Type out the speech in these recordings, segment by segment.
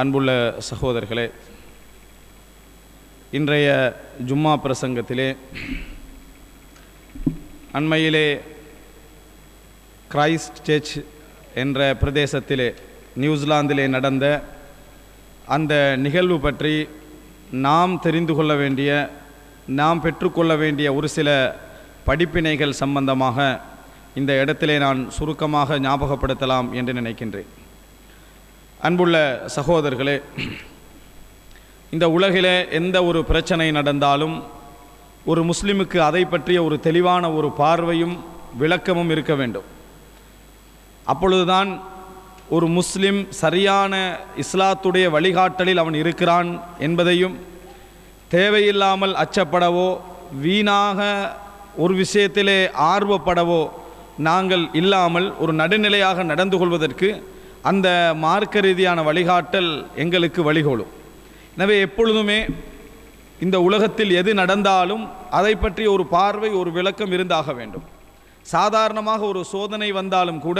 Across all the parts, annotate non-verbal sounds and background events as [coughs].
அன்புள்ள சகோதரர்களே இன்றைய ஜும்மா பிரசங்கத்திலே அண்மையிலே கிரைஸ்ட் சர்ச் என்ற பிரதேசத்திலே நியூசிலாந்திலே நடந்த அந்த நிகழ்வு பற்றி நாம் தெரிந்து கொள்ள வேண்டிய நாம் பெற்றுக்கொள்ள வேண்டிய ஒரு சில படிப்பினைகள் சம்பந்தமாக இந்த இடத்திலே நான் சுருக்கமாக ஞாபகப்படுத்தலாம் என்று நினைக்கின்றேன் அன்புள்ள சகோதரர்களே இந்த உலகிலே எந்த ஒரு பிரச்சனை நடந்தாலும் ஒரு முஸ்லிமுக்கு அதை பற்றிய ஒரு தெளிவான ஒரு பார்வையும் விளக்கமும் இருக்க வேண்டும் அப்பொழுதுதான் ஒரு முஸ்லிம் சரியான இஸ்லாத்துடைய வழிகாட்டலில் அவன் இருக்கிறான் என்பதையும் தேவையில்லாமல் அச்சப்படவோ வீணாக ஒரு விஷயத்திலே ஆர்வப்படவோ நாங்கள் இல்லாமல் ஒரு நடுநிலையாக நடந்து கொள்வதற்கு அந்த மார்க்க ரீதியான வழிகாட்டல் எங்களுக்கு வழிகோலும் எனவே எப்பொழுதுமே இந்த உலகத்தில் எது நடந்தாலும் அதை பற்றி ஒரு பார்வை ஒரு விளக்கம் இருந்தாக வேண்டும் சாதாரணமாக ஒரு சோதனை வந்தாலும் கூட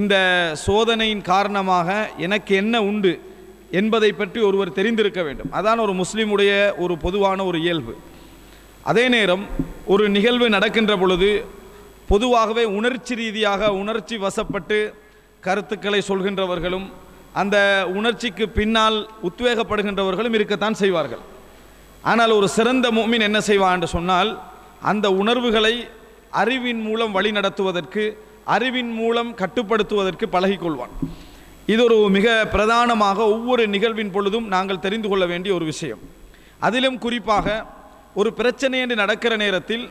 இந்த சோதனையின் காரணமாக எனக்கு என்ன உண்டு என்பதை பற்றி ஒருவர் தெரிந்திருக்க வேண்டும் அதான் ஒரு முஸ்லீமுடைய ஒரு பொதுவான ஒரு இயல்பு அதே நேரம் ஒரு நிகழ்வு நடக்கின்ற பொழுது பொதுவாகவே உணர்ச்சி ரீதியாக உணர்ச்சி வசப்பட்டு கருத்துக்களை சொல்கின்றவர்களும் அந்த உணர்ச்சிக்கு பின்னால் உத்வேகப்படுகின்றவர்களும் இருக்கத்தான் செய்வார்கள் ஆனால் ஒரு சிறந்த மூமின் என்ன செய்வான் சொன்னால் அந்த உணர்வுகளை அறிவின் மூலம் வழி நடத்துவதற்கு அறிவின் மூலம் கட்டுப்படுத்துவதற்கு பழகிக்கொள்வான் இது ஒரு மிக பிரதானமாக ஒவ்வொரு நிகழ்வின் பொழுதும் நாங்கள் தெரிந்து கொள்ள வேண்டிய ஒரு விஷயம் அதிலும் குறிப்பாக ஒரு பிரச்சனை என்று நடக்கிற நேரத்தில்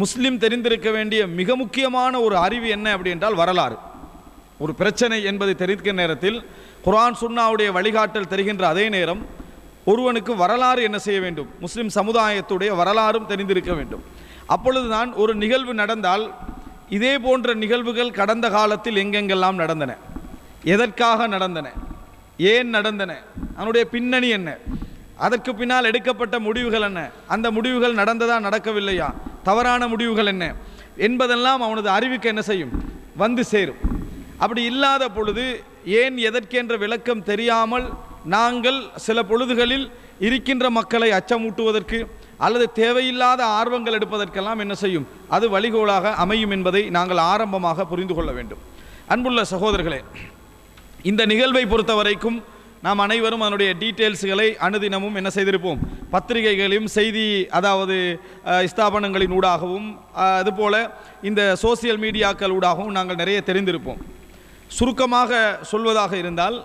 முஸ்லீம் தெரிந்திருக்க வேண்டிய மிக முக்கியமான ஒரு அறிவு என்ன அப்படி என்றால் வரலாறு ஒரு பிரச்சனை என்பதை தெரிவிக்கிற நேரத்தில் குரான் சுன்னாவுடைய வழிகாட்டல் தெரிகின்ற அதே நேரம் ஒருவனுக்கு வரலாறு என்ன செய்ய வேண்டும் முஸ்லிம் சமுதாயத்துடைய வரலாறும் தெரிந்திருக்க வேண்டும் அப்பொழுது நான் ஒரு நிகழ்வு நடந்தால் இதே போன்ற நிகழ்வுகள் கடந்த காலத்தில் எங்கெங்கெல்லாம் நடந்தன எதற்காக நடந்தன ஏன் நடந்தன அதனுடைய பின்னணி என்ன அதற்கு பின்னால் எடுக்கப்பட்ட முடிவுகள் என்ன அந்த முடிவுகள் நடந்ததா நடக்கவில்லையா தவறான முடிவுகள் என்ன என்பதெல்லாம் அவனது அறிவுக்கு என்ன செய்யும் வந்து சேரும் அப்படி இல்லாத பொழுது ஏன் எதற்கென்ற விளக்கம் தெரியாமல் நாங்கள் சில பொழுதுகளில் இருக்கின்ற மக்களை அச்சமூட்டுவதற்கு அல்லது தேவையில்லாத ஆர்வங்கள் எடுப்பதற்கெல்லாம் என்ன செய்யும் அது வழிகோலாக அமையும் என்பதை நாங்கள் ஆரம்பமாக புரிந்து கொள்ள வேண்டும் அன்புள்ள சகோதரர்களே இந்த நிகழ்வை பொறுத்த வரைக்கும் நாம் அனைவரும் அதனுடைய டீட்டெயில்ஸுகளை அனுதினமும் என்ன செய்திருப்போம் பத்திரிகைகளையும் செய்தி அதாவது ஸ்தாபனங்களின் ஊடாகவும் அதுபோல் இந்த சோசியல் மீடியாக்கள் ஊடாகவும் நாங்கள் நிறைய தெரிந்திருப்போம் சுருக்கமாக சொல்வதாக இருந்தால்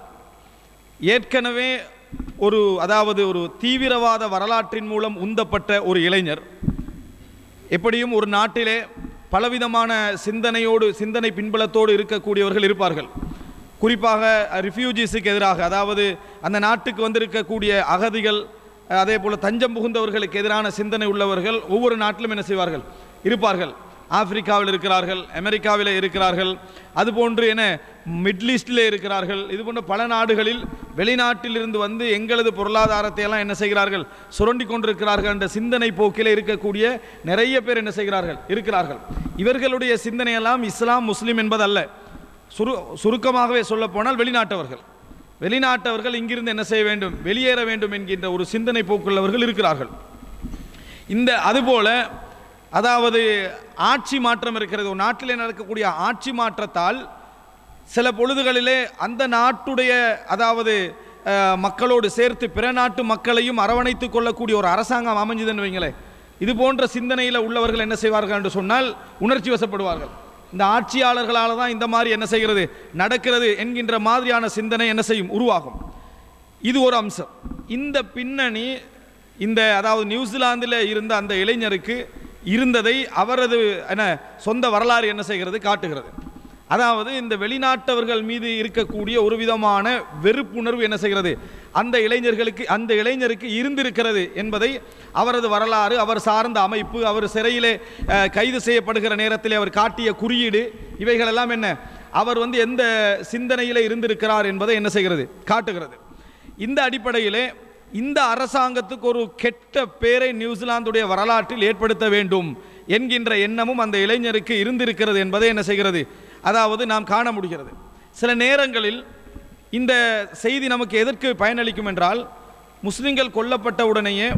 ஏற்கனவே ஒரு அதாவது ஒரு தீவிரவாத வரலாற்றின் மூலம் உந்தப்பட்ட ஒரு இளைஞர் எப்படியும் ஒரு நாட்டிலே பலவிதமான சிந்தனையோடு சிந்தனை பின்பலத்தோடு இருக்கக்கூடியவர்கள் இருப்பார்கள் குறிப்பாக ரிஃப்யூஜிஸுக்கு எதிராக அதாவது அந்த நாட்டுக்கு வந்திருக்கக்கூடிய அகதிகள் அதே போல் தஞ்சம் புகுந்தவர்களுக்கு எதிரான சிந்தனை உள்ளவர்கள் ஒவ்வொரு நாட்டிலும் என்ன செய்வார்கள் இருப்பார்கள் ஆப்பிரிக்காவில் இருக்கிறார்கள் அமெரிக்காவில் இருக்கிறார்கள் அதுபோன்று என மிடில் ஈஸ்டில் இருக்கிறார்கள் இது போன்ற பல நாடுகளில் வெளிநாட்டிலிருந்து வந்து எங்களது பொருளாதாரத்தை எல்லாம் என்ன செய்கிறார்கள் சுரண்டி கொண்டிருக்கிறார்கள் என்ற சிந்தனை போக்கில் இருக்கக்கூடிய நிறைய பேர் என்ன செய்கிறார்கள் இருக்கிறார்கள் இவர்களுடைய சிந்தனையெல்லாம் இஸ்லாம் முஸ்லீம் என்பதல்ல சுரு சுருக்கமாகவே சொல்லப்போனால் வெளிநாட்டவர்கள் வெளிநாட்டவர்கள் இங்கிருந்து என்ன செய்ய வேண்டும் வெளியேற வேண்டும் என்கின்ற ஒரு சிந்தனை போக்குள்ளவர்கள் இருக்கிறார்கள் இந்த அதுபோல அதாவது ஆட்சி மாற்றம் இருக்கிறது ஒரு நாட்டிலே நடக்கக்கூடிய ஆட்சி மாற்றத்தால் சில பொழுதுகளிலே அந்த நாட்டுடைய அதாவது மக்களோடு சேர்த்து பிற நாட்டு மக்களையும் அரவணைத்து கொள்ளக்கூடிய ஒரு அரசாங்கம் அமைஞ்சுதுன்னு வைங்களே இது போன்ற சிந்தனையில் உள்ளவர்கள் என்ன செய்வார்கள் என்று சொன்னால் உணர்ச்சி வசப்படுவார்கள் இந்த ஆட்சியாளர்களால் தான் இந்த மாதிரி என்ன செய்கிறது நடக்கிறது என்கின்ற மாதிரியான சிந்தனை என்ன செய்யும் உருவாகும் இது ஒரு அம்சம் இந்த பின்னணி இந்த அதாவது நியூசிலாந்தில் இருந்த அந்த இளைஞருக்கு இருந்ததை அவரது என சொந்த வரலாறு என்ன செய்கிறது காட்டுகிறது அதாவது இந்த வெளிநாட்டவர்கள் மீது இருக்கக்கூடிய ஒரு விதமான வெறுப்புணர்வு என்ன செய்கிறது அந்த இளைஞர்களுக்கு அந்த இளைஞருக்கு இருந்திருக்கிறது என்பதை அவரது வரலாறு அவர் சார்ந்த அமைப்பு அவர் சிறையிலே கைது செய்யப்படுகிற நேரத்தில் அவர் காட்டிய குறியீடு இவைகளெல்லாம் என்ன அவர் வந்து எந்த சிந்தனையில் இருந்திருக்கிறார் என்பதை என்ன செய்கிறது காட்டுகிறது இந்த அடிப்படையிலே இந்த அரசாங்கத்துக்கு ஒரு கெட்ட பேரை நியூசிலாந்துடைய வரலாற்றில் ஏற்படுத்த வேண்டும் என்கின்ற எண்ணமும் அந்த இளைஞருக்கு இருந்திருக்கிறது என்பதை என்ன செய்கிறது அதாவது நாம் காண முடிகிறது சில நேரங்களில் இந்த செய்தி நமக்கு எதற்கு பயனளிக்கும் என்றால் முஸ்லிம்கள் கொல்லப்பட்ட உடனேயே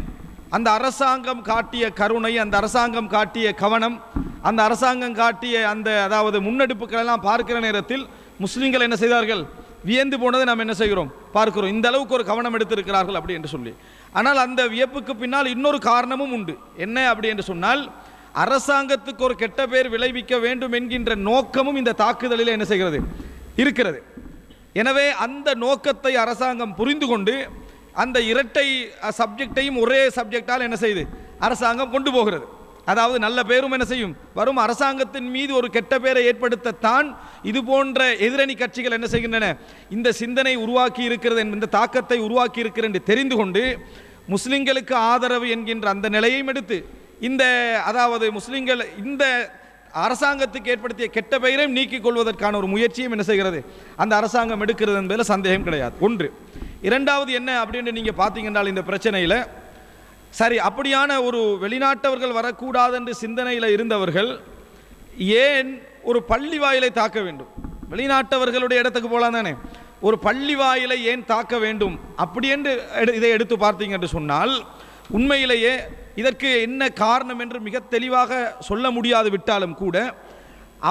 அந்த அரசாங்கம் காட்டிய கருணை அந்த அரசாங்கம் காட்டிய கவனம் அந்த அரசாங்கம் காட்டிய அந்த அதாவது முன்னெடுப்புகளெல்லாம் பார்க்கிற நேரத்தில் முஸ்லீம்கள் என்ன செய்தார்கள் வியந்து போனதை நாம் என்ன செய்கிறோம் பார்க்கிறோம் இந்த அளவுக்கு ஒரு கவனம் எடுத்திருக்கிறார்கள் அப்படி என்று சொல்லி ஆனால் அந்த வியப்புக்கு பின்னால் இன்னொரு காரணமும் உண்டு என்ன அப்படி என்று சொன்னால் அரசாங்கத்துக்கு ஒரு கெட்ட பேர் விளைவிக்க வேண்டும் என்கின்ற நோக்கமும் இந்த தாக்குதலில் என்ன செய்கிறது இருக்கிறது எனவே அந்த நோக்கத்தை அரசாங்கம் புரிந்து கொண்டு அந்த இரட்டை சப்ஜெக்டையும் ஒரே சப்ஜெக்டால் என்ன செய்யுது அரசாங்கம் கொண்டு போகிறது அதாவது நல்ல பேரும் என்ன செய்யும் வரும் அரசாங்கத்தின் மீது ஒரு கெட்ட பேரை ஏற்படுத்தத்தான் இது போன்ற எதிரணி கட்சிகள் என்ன செய்கின்றன இந்த சிந்தனை உருவாக்கி இருக்கிறது இந்த தாக்கத்தை உருவாக்கி இருக்கிறது என்று தெரிந்து கொண்டு முஸ்லிம்களுக்கு ஆதரவு என்கின்ற அந்த நிலையையும் எடுத்து இந்த அதாவது முஸ்லிம்கள் இந்த அரசாங்கத்துக்கு ஏற்படுத்திய கெட்ட பெயரையும் நீக்கிக் கொள்வதற்கான ஒரு முயற்சியும் என்ன செய்கிறது அந்த அரசாங்கம் எடுக்கிறது என்பதில் சந்தேகம் கிடையாது ஒன்று இரண்டாவது என்ன அப்படின்னு நீங்கள் பார்த்தீங்கன்னா இந்த பிரச்சனையில் சரி அப்படியான ஒரு வெளிநாட்டவர்கள் வரக்கூடாது என்று சிந்தனையில் இருந்தவர்கள் ஏன் ஒரு பள்ளி வாயிலை தாக்க வேண்டும் வெளிநாட்டவர்களுடைய இடத்துக்கு போகலாம் தானே ஒரு பள்ளி வாயிலை ஏன் தாக்க வேண்டும் அப்படி என்று இதை எடுத்து பார்த்தீங்க என்று சொன்னால் உண்மையிலேயே இதற்கு என்ன காரணம் என்று மிக தெளிவாக சொல்ல முடியாது விட்டாலும் கூட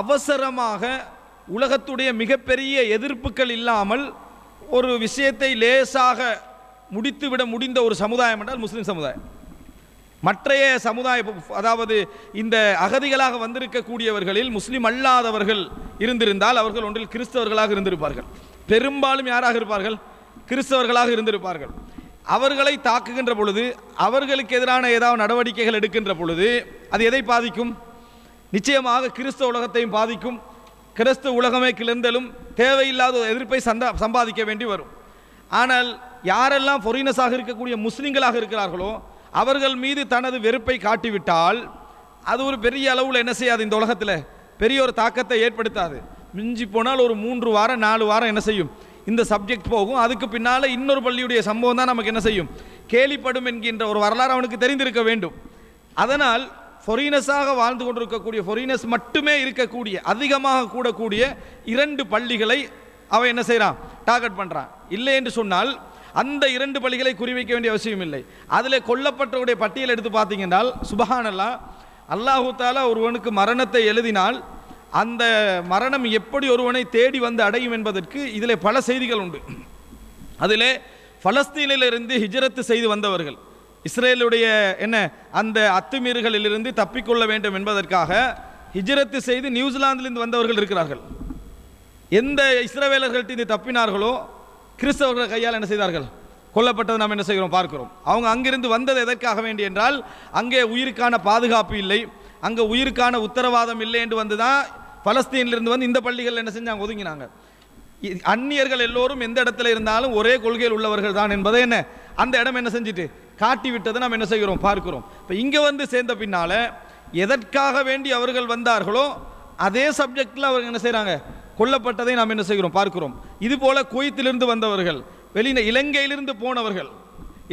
அவசரமாக உலகத்துடைய மிகப்பெரிய எதிர்ப்புகள் இல்லாமல் ஒரு விஷயத்தை லேசாக முடித்துவிட முடிந்த ஒரு சமுதாயம் என்றால் முஸ்லீம் சமுதாயம் மற்றைய சமுதாய அதாவது இந்த அகதிகளாக வந்திருக்கக்கூடியவர்களில் முஸ்லீம் அல்லாதவர்கள் இருந்திருந்தால் அவர்கள் ஒன்றில் கிறிஸ்தவர்களாக இருந்திருப்பார்கள் பெரும்பாலும் யாராக இருப்பார்கள் கிறிஸ்தவர்களாக இருந்திருப்பார்கள் அவர்களை தாக்குகின்ற பொழுது அவர்களுக்கு எதிரான ஏதாவது நடவடிக்கைகள் எடுக்கின்ற பொழுது அது எதை பாதிக்கும் நிச்சயமாக கிறிஸ்தவ உலகத்தையும் பாதிக்கும் கிறிஸ்தவ உலகமே கிளர்ந்தலும் தேவையில்லாத எதிர்ப்பை சந்தா சம்பாதிக்க வேண்டி வரும் ஆனால் யாரெல்லாம் ஃபொரினஸாக இருக்கக்கூடிய முஸ்லீம்களாக இருக்கிறார்களோ அவர்கள் மீது தனது வெறுப்பை காட்டிவிட்டால் அது ஒரு பெரிய அளவில் என்ன செய்யாது இந்த உலகத்தில் பெரிய ஒரு தாக்கத்தை ஏற்படுத்தாது மிஞ்சி போனால் ஒரு மூன்று வாரம் நாலு வாரம் என்ன செய்யும் இந்த சப்ஜெக்ட் போகும் அதுக்கு பின்னால் இன்னொரு பள்ளியுடைய சம்பவம் தான் நமக்கு என்ன செய்யும் கேலிப்படும் என்கின்ற ஒரு வரலாறு அவனுக்கு தெரிந்திருக்க வேண்டும் அதனால் ஃபொரீனஸாக வாழ்ந்து கொண்டிருக்கக்கூடிய ஃபொரீனஸ் மட்டுமே இருக்கக்கூடிய அதிகமாக கூடக்கூடிய இரண்டு பள்ளிகளை அவன் என்ன செய்கிறான் டார்கெட் பண்ணுறான் இல்லை என்று சொன்னால் அந்த இரண்டு பள்ளிகளை குறிவைக்க வேண்டிய அவசியம் இல்லை அதில் கொல்லப்பட்டவருடைய பட்டியல் எடுத்து பார்த்தீங்கன்னா சுபஹானல்லா அல்லாஹு தாலா ஒருவனுக்கு மரணத்தை எழுதினால் அந்த மரணம் எப்படி ஒருவனை தேடி வந்து அடையும் என்பதற்கு இதில் பல செய்திகள் உண்டு அதில் பலஸ்தீனிலிருந்து ஹிஜரத்து செய்து வந்தவர்கள் இஸ்ரேலுடைய என்ன அந்த அத்துமீறுகளிலிருந்து தப்பிக்கொள்ள வேண்டும் என்பதற்காக ஹிஜரத்து செய்து நியூசிலாந்திலிருந்து வந்தவர்கள் இருக்கிறார்கள் எந்த இஸ்ரவேலர்கள்ட்ட இது தப்பினார்களோ கிறிஸ்தவர்கள் கையால் என்ன செய்தார்கள் கொல்லப்பட்டது நாம் என்ன செய்கிறோம் பார்க்கிறோம் அவங்க அங்கிருந்து வந்தது எதற்காக வேண்டி என்றால் அங்கே உயிருக்கான பாதுகாப்பு இல்லை அங்கே உயிருக்கான உத்தரவாதம் இல்லை என்று வந்து தான் பலஸ்தீனிலிருந்து வந்து இந்த பள்ளிகள் என்ன செஞ்சாங்க ஒதுங்கினாங்க அந்நியர்கள் எல்லோரும் எந்த இடத்துல இருந்தாலும் ஒரே கொள்கையில் உள்ளவர்கள் தான் என்பதை என்ன அந்த இடம் என்ன செஞ்சுட்டு காட்டி விட்டதை நாம் என்ன செய்கிறோம் பார்க்கிறோம் இப்போ இங்கே வந்து சேர்ந்த பின்னால் எதற்காக வேண்டி அவர்கள் வந்தார்களோ அதே சப்ஜெக்டில் அவர்கள் என்ன செய்கிறாங்க கொல்லப்பட்டதை நாம் என்ன செய்கிறோம் பார்க்கிறோம் இதுபோல குவைத்திலிருந்து வந்தவர்கள் வெளியில் இலங்கையிலிருந்து போனவர்கள்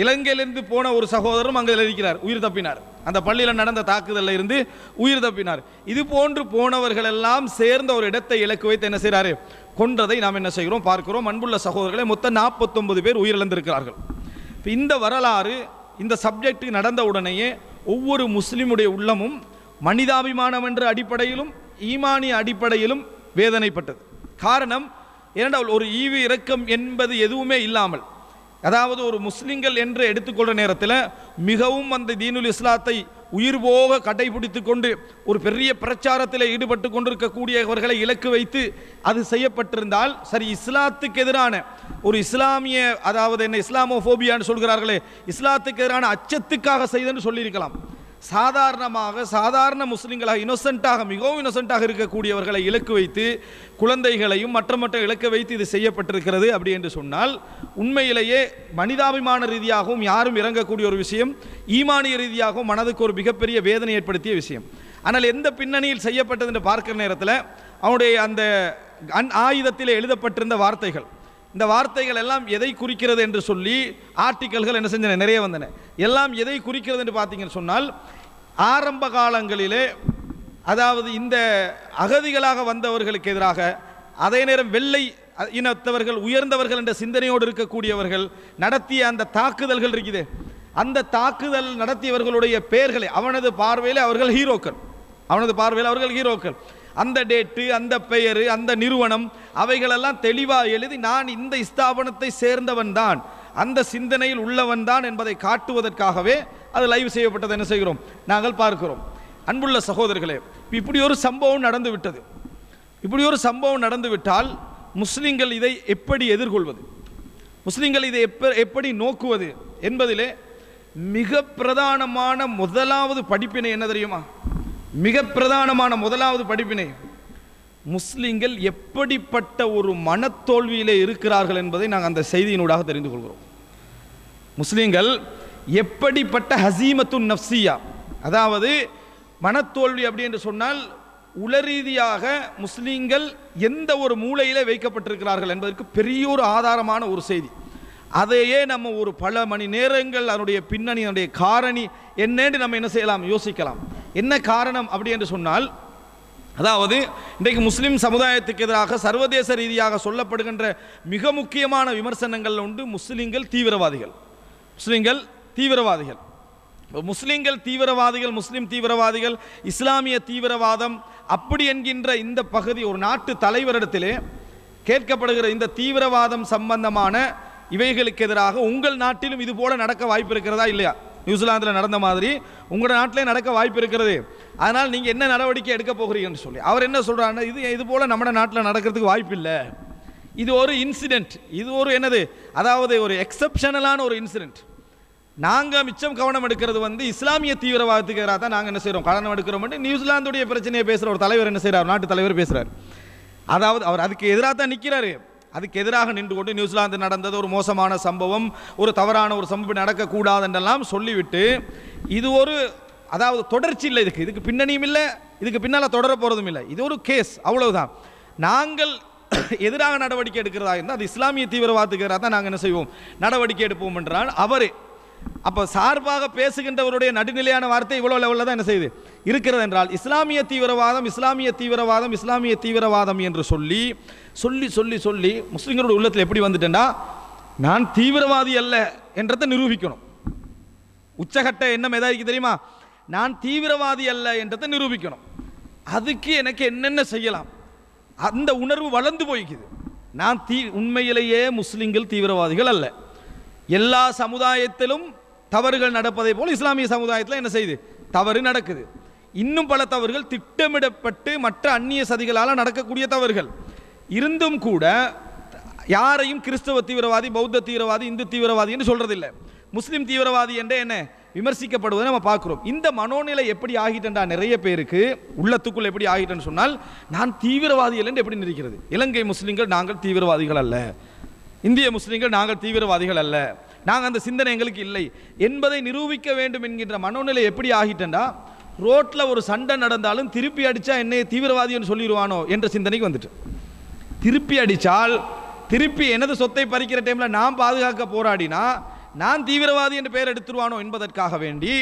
இலங்கையிலிருந்து போன ஒரு சகோதரரும் அங்கே இருக்கிறார் உயிர் தப்பினார் அந்த பள்ளியில் நடந்த தாக்குதலில் இருந்து உயிர் தப்பினார் இது போன்று போனவர்கள் எல்லாம் சேர்ந்த ஒரு இடத்தை இலக்கு வைத்து என்ன செய்கிறாரு கொன்றதை நாம் என்ன செய்கிறோம் பார்க்கிறோம் அன்புள்ள சகோதரர்களை மொத்தம் நாற்பத்தொன்பது பேர் உயிரிழந்திருக்கிறார்கள் இப்போ இந்த வரலாறு இந்த சப்ஜெக்ட் நடந்த உடனேயே ஒவ்வொரு முஸ்லீமுடைய உள்ளமும் மனிதாபிமானம் என்ற அடிப்படையிலும் ஈமானிய அடிப்படையிலும் வேதனைப்பட்டது காரணம் ஏனென்றால் ஒரு ஈவு இரக்கம் என்பது எதுவுமே இல்லாமல் அதாவது ஒரு முஸ்லிம்கள் என்று எடுத்துக்கொள்கிற நேரத்தில் மிகவும் அந்த தீனுல் இஸ்லாத்தை உயிர் போக கடைபிடித்து கொண்டு ஒரு பெரிய பிரச்சாரத்தில் ஈடுபட்டு கொண்டிருக்கக்கூடியவர்களை இலக்கு வைத்து அது செய்யப்பட்டிருந்தால் சரி இஸ்லாத்துக்கு எதிரான ஒரு இஸ்லாமிய அதாவது என்ன இஸ்லாமோஃபோபியான்னு சொல்கிறார்களே இஸ்லாத்துக்கு எதிரான அச்சத்துக்காக செய்தன்னு சொல்லியிருக்கலாம் சாதாரணமாக சாதாரண முஸ்லீம்களாக இன்னொசென்ட்டாக மிகவும் இன்னொசென்ட்டாக இருக்கக்கூடியவர்களை இலக்கு வைத்து குழந்தைகளையும் மற்ற மற்ற இலக்க வைத்து இது செய்யப்பட்டிருக்கிறது அப்படி என்று சொன்னால் உண்மையிலேயே மனிதாபிமான ரீதியாகவும் யாரும் இறங்கக்கூடிய ஒரு விஷயம் ஈமானிய ரீதியாகவும் மனதுக்கு ஒரு மிகப்பெரிய வேதனை ஏற்படுத்திய விஷயம் ஆனால் எந்த பின்னணியில் செய்யப்பட்டது என்று பார்க்கிற நேரத்தில் அவனுடைய அந்த அன் ஆயுதத்தில் எழுதப்பட்டிருந்த வார்த்தைகள் இந்த வார்த்தைகள் எல்லாம் எதை குறிக்கிறது என்று சொல்லி ஆர்டிக்கல்கள் என்ன செஞ்சன நிறைய வந்தன எல்லாம் எதை குறிக்கிறது என்று பார்த்தீங்கன்னு சொன்னால் ஆரம்ப காலங்களிலே அதாவது இந்த அகதிகளாக வந்தவர்களுக்கு எதிராக அதே நேரம் வெள்ளை இனத்தவர்கள் உயர்ந்தவர்கள் என்ற சிந்தனையோடு இருக்கக்கூடியவர்கள் நடத்திய அந்த தாக்குதல்கள் இருக்குது அந்த தாக்குதல் நடத்தியவர்களுடைய பெயர்களை அவனது பார்வையில் அவர்கள் ஹீரோக்கள் அவனது பார்வையில் அவர்கள் ஹீரோக்கள் அந்த டேட்டு அந்த பெயர் அந்த நிறுவனம் அவைகளெல்லாம் தெளிவாக எழுதி நான் இந்த ஸ்தாபனத்தை சேர்ந்தவன் தான் அந்த சிந்தனையில் உள்ளவன் தான் என்பதை காட்டுவதற்காகவே அது லைவ் செய்யப்பட்டது என்ன செய்கிறோம் நாங்கள் பார்க்கிறோம் அன்புள்ள சகோதரர்களே இப்படி ஒரு சம்பவம் நடந்து விட்டது இப்படி ஒரு சம்பவம் நடந்துவிட்டால் முஸ்லீம்கள் இதை எப்படி எதிர்கொள்வது முஸ்லீம்கள் இதை எப்ப எப்படி நோக்குவது என்பதிலே மிக பிரதானமான முதலாவது படிப்பினை என்ன தெரியுமா மிக பிரதானமான முதலாவது படிப்பினை முஸ்லீம்கள் எப்படிப்பட்ட ஒரு மனத்தோல்வியிலே இருக்கிறார்கள் என்பதை நாங்கள் அந்த செய்தியினூடாக தெரிந்து கொள்கிறோம் முஸ்லீம்கள் எப்படிப்பட்ட ஹசீமத்து நப்சியா அதாவது மனத்தோல்வி அப்படி என்று சொன்னால் உளரீதியாக முஸ்லீம்கள் எந்த ஒரு மூலையிலே வைக்கப்பட்டிருக்கிறார்கள் என்பதற்கு பெரிய ஒரு ஆதாரமான ஒரு செய்தி அதையே நம்ம ஒரு பல மணி நேரங்கள் அதனுடைய பின்னணி அதனுடைய காரணி என்னென்று நம்ம என்ன செய்யலாம் யோசிக்கலாம் என்ன காரணம் அப்படி என்று சொன்னால் அதாவது இன்றைக்கு முஸ்லீம் சமுதாயத்துக்கு எதிராக சர்வதேச ரீதியாக சொல்லப்படுகின்ற மிக முக்கியமான விமர்சனங்கள் உண்டு முஸ்லீம்கள் தீவிரவாதிகள் முஸ்லீம்கள் தீவிரவாதிகள் முஸ்லீம்கள் தீவிரவாதிகள் முஸ்லீம் தீவிரவாதிகள் இஸ்லாமிய தீவிரவாதம் அப்படி என்கின்ற இந்த பகுதி ஒரு நாட்டு தலைவரிடத்திலே கேட்கப்படுகிற இந்த தீவிரவாதம் சம்பந்தமான இவைகளுக்கு எதிராக உங்கள் நாட்டிலும் இது போல நடக்க வாய்ப்பு இருக்கிறதா இல்லையா நியூசிலாந்தில் நடந்த மாதிரி உங்களோட நாட்டிலே நடக்க வாய்ப்பு இருக்கிறது அதனால் நீங்கள் என்ன நடவடிக்கை எடுக்க போகிறீங்கன்னு சொல்லி அவர் என்ன சொல்கிறாருன்னா இது இது போல் நம்ம நாட்டில் நடக்கிறதுக்கு வாய்ப்பு இல்லை இது ஒரு இன்சிடெண்ட் இது ஒரு என்னது அதாவது ஒரு எக்ஸப்ஷனலான ஒரு இன்சிடெண்ட் நாங்கள் மிச்சம் கவனம் எடுக்கிறது வந்து இஸ்லாமிய தீவிரவாதத்துக்கு எதிராக தான் நாங்கள் என்ன செய்கிறோம் கவனம் எடுக்கிறோம் நியூசிலாந்துடைய பிரச்சனையை பேசுகிற ஒரு தலைவர் என்ன செய்கிறார் நாட்டு தலைவர் பேசுகிறார் அதாவது அவர் அதுக்கு எதிராக தான் நிற்கிறாரு அதுக்கு எதிராக நின்று கொண்டு நியூசிலாந்து நடந்தது ஒரு மோசமான சம்பவம் ஒரு தவறான ஒரு சம்பவம் நடக்கக்கூடாது என்றெல்லாம் சொல்லிவிட்டு இது ஒரு அதாவது தொடர்ச்சி இல்லை இதுக்கு இதுக்கு பின்னணியும் இல்லை இதுக்கு பின்னால் தொடர போகிறதும் இல்லை இது ஒரு கேஸ் அவ்வளவுதான் நாங்கள் [coughs] எதிராக நடவடிக்கை எடுக்கிறதா இருந்தால் அது இஸ்லாமிய தீவிரவாதத்துக்கு எதிராக தான் நாங்கள் என்ன செய்வோம் நடவடிக்கை எடுப்போம் என்றால் அவர் அப்போ சார்பாக பேசுகின்றவருடைய நடுநிலையான வார்த்தை இவ்வளோ லெவலில் தான் என்ன செய்யுது இருக்கிறது என்றால் இஸ்லாமிய தீவிரவாதம் இஸ்லாமிய தீவிரவாதம் இஸ்லாமிய தீவிரவாதம் என்று சொல்லி சொல்லி சொல்லி சொல்லி முஸ்லீம்களோட உள்ளத்தில் எப்படி வந்துட்டேன்னா நான் தீவிரவாதி அல்ல என்றதை நிரூபிக்கணும் உச்சகட்ட எண்ணம் இருக்கு தெரியுமா நான் தீவிரவாதி அல்ல என்றதை நிரூபிக்கணும் அதுக்கு எனக்கு என்னென்ன செய்யலாம் அந்த உணர்வு வளர்ந்து போய்க்குது நான் தீ உண்மையிலேயே முஸ்லீம்கள் தீவிரவாதிகள் அல்ல எல்லா சமுதாயத்திலும் தவறுகள் நடப்பதை போல் இஸ்லாமிய சமுதாயத்தில் என்ன செய்யுது தவறு நடக்குது இன்னும் பல தவறுகள் திட்டமிடப்பட்டு மற்ற அந்நிய சதிகளால் நடக்கக்கூடிய தவறுகள் இருந்தும் கூட யாரையும் கிறிஸ்தவ தீவிரவாதி பௌத்த தீவிரவாதி இந்து தீவிரவாதின்னு சொல்கிறதில்லை முஸ்லீம் தீவிரவாதி என்ற என்ன விமர்சிக்கப்படுவதை நம்ம பார்க்குறோம் இந்த மனோநிலை எப்படி ஆகிட்டா நிறைய பேருக்கு உள்ளத்துக்குள் எப்படி ஆகிட்டேன்னு சொன்னால் நான் தீவிரவாதி இல்லைன்னு எப்படி நிற்கிறது இலங்கை முஸ்லீம்கள் நாங்கள் தீவிரவாதிகள் அல்ல இந்திய முஸ்லீம்கள் நாங்கள் தீவிரவாதிகள் அல்ல நாங்கள் அந்த சிந்தனை எங்களுக்கு இல்லை என்பதை நிரூபிக்க வேண்டும் என்கின்ற மனோநிலை எப்படி ஆகிட்டேன்னா ரோட்டில் ஒரு சண்டை நடந்தாலும் திருப்பி அடித்தா தீவிரவாதி என்று சொல்லிடுவானோ என்ற சிந்தனைக்கு வந்துட்டு திருப்பி அடித்தால் திருப்பி எனது சொத்தை பறிக்கிற டைமில் நான் பாதுகாக்க போராடினா நான் தீவிரவாதி என்று பெயர் எடுத்துருவானோ என்பதற்காக வேண்டி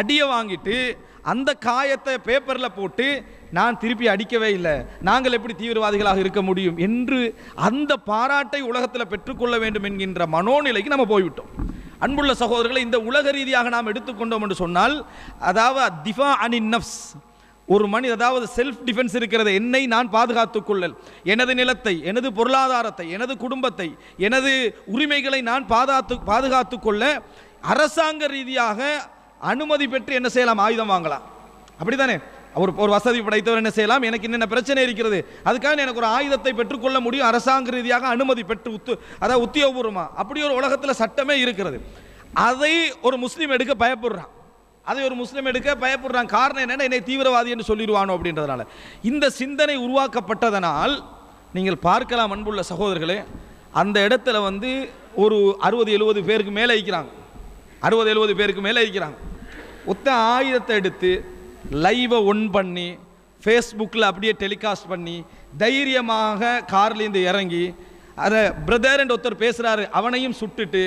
அடியை வாங்கிட்டு அந்த காயத்தை பேப்பரில் போட்டு நான் திருப்பி அடிக்கவே இல்லை நாங்கள் எப்படி தீவிரவாதிகளாக இருக்க முடியும் என்று அந்த பாராட்டை உலகத்தில் பெற்றுக்கொள்ள வேண்டும் என்கின்ற மனோநிலைக்கு நம்ம போய்விட்டோம் அன்புள்ள சகோதரர்களை இந்த உலக ரீதியாக நாம் எடுத்துக்கொண்டோம் என்று சொன்னால் அதாவது திஃபா அனி நஃப்ஸ் ஒரு மனித அதாவது செல்ஃப் டிஃபென்ஸ் இருக்கிறது என்னை நான் பாதுகாத்து கொள்ளல் எனது நிலத்தை எனது பொருளாதாரத்தை எனது குடும்பத்தை எனது உரிமைகளை நான் பாதாத்து பாதுகாத்து கொள்ள அரசாங்க ரீதியாக அனுமதி பெற்று என்ன செய்யலாம் ஆயுதம் வாங்கலாம் அப்படி தானே ஒரு ஒரு வசதி படைத்தவர் என்ன செய்யலாம் எனக்கு என்னென்ன பிரச்சனை இருக்கிறது அதுக்காக எனக்கு ஒரு ஆயுதத்தை பெற்றுக்கொள்ள முடியும் அரசாங்க ரீதியாக அனுமதி பெற்று உத்து அதாவது உத்தியோகபூர்வமாக அப்படி ஒரு உலகத்தில் சட்டமே இருக்கிறது அதை ஒரு முஸ்லீம் எடுக்க பயப்படுறான் அதை ஒரு முஸ்லீம் எடுக்க பயப்படுறான் காரணம் என்னென்ன என்னை தீவிரவாதி என்று சொல்லிடுவானோ அப்படின்றதுனால இந்த சிந்தனை உருவாக்கப்பட்டதனால் நீங்கள் பார்க்கலாம் அன்புள்ள சகோதரர்களே அந்த இடத்துல வந்து ஒரு அறுபது எழுபது பேருக்கு மேலே இருக்கிறாங்க அறுபது எழுபது பேருக்கு மேலே இருக்கிறாங்க ஒத்த ஆயுதத்தை எடுத்து லைவை ஒன் பண்ணி ஃபேஸ்புக்கில் அப்படியே டெலிகாஸ்ட் பண்ணி தைரியமாக கார்லேருந்து இறங்கி அதை பிரதர்ன்ற ஒருத்தர் பேசுகிறாரு அவனையும் சுட்டுட்டு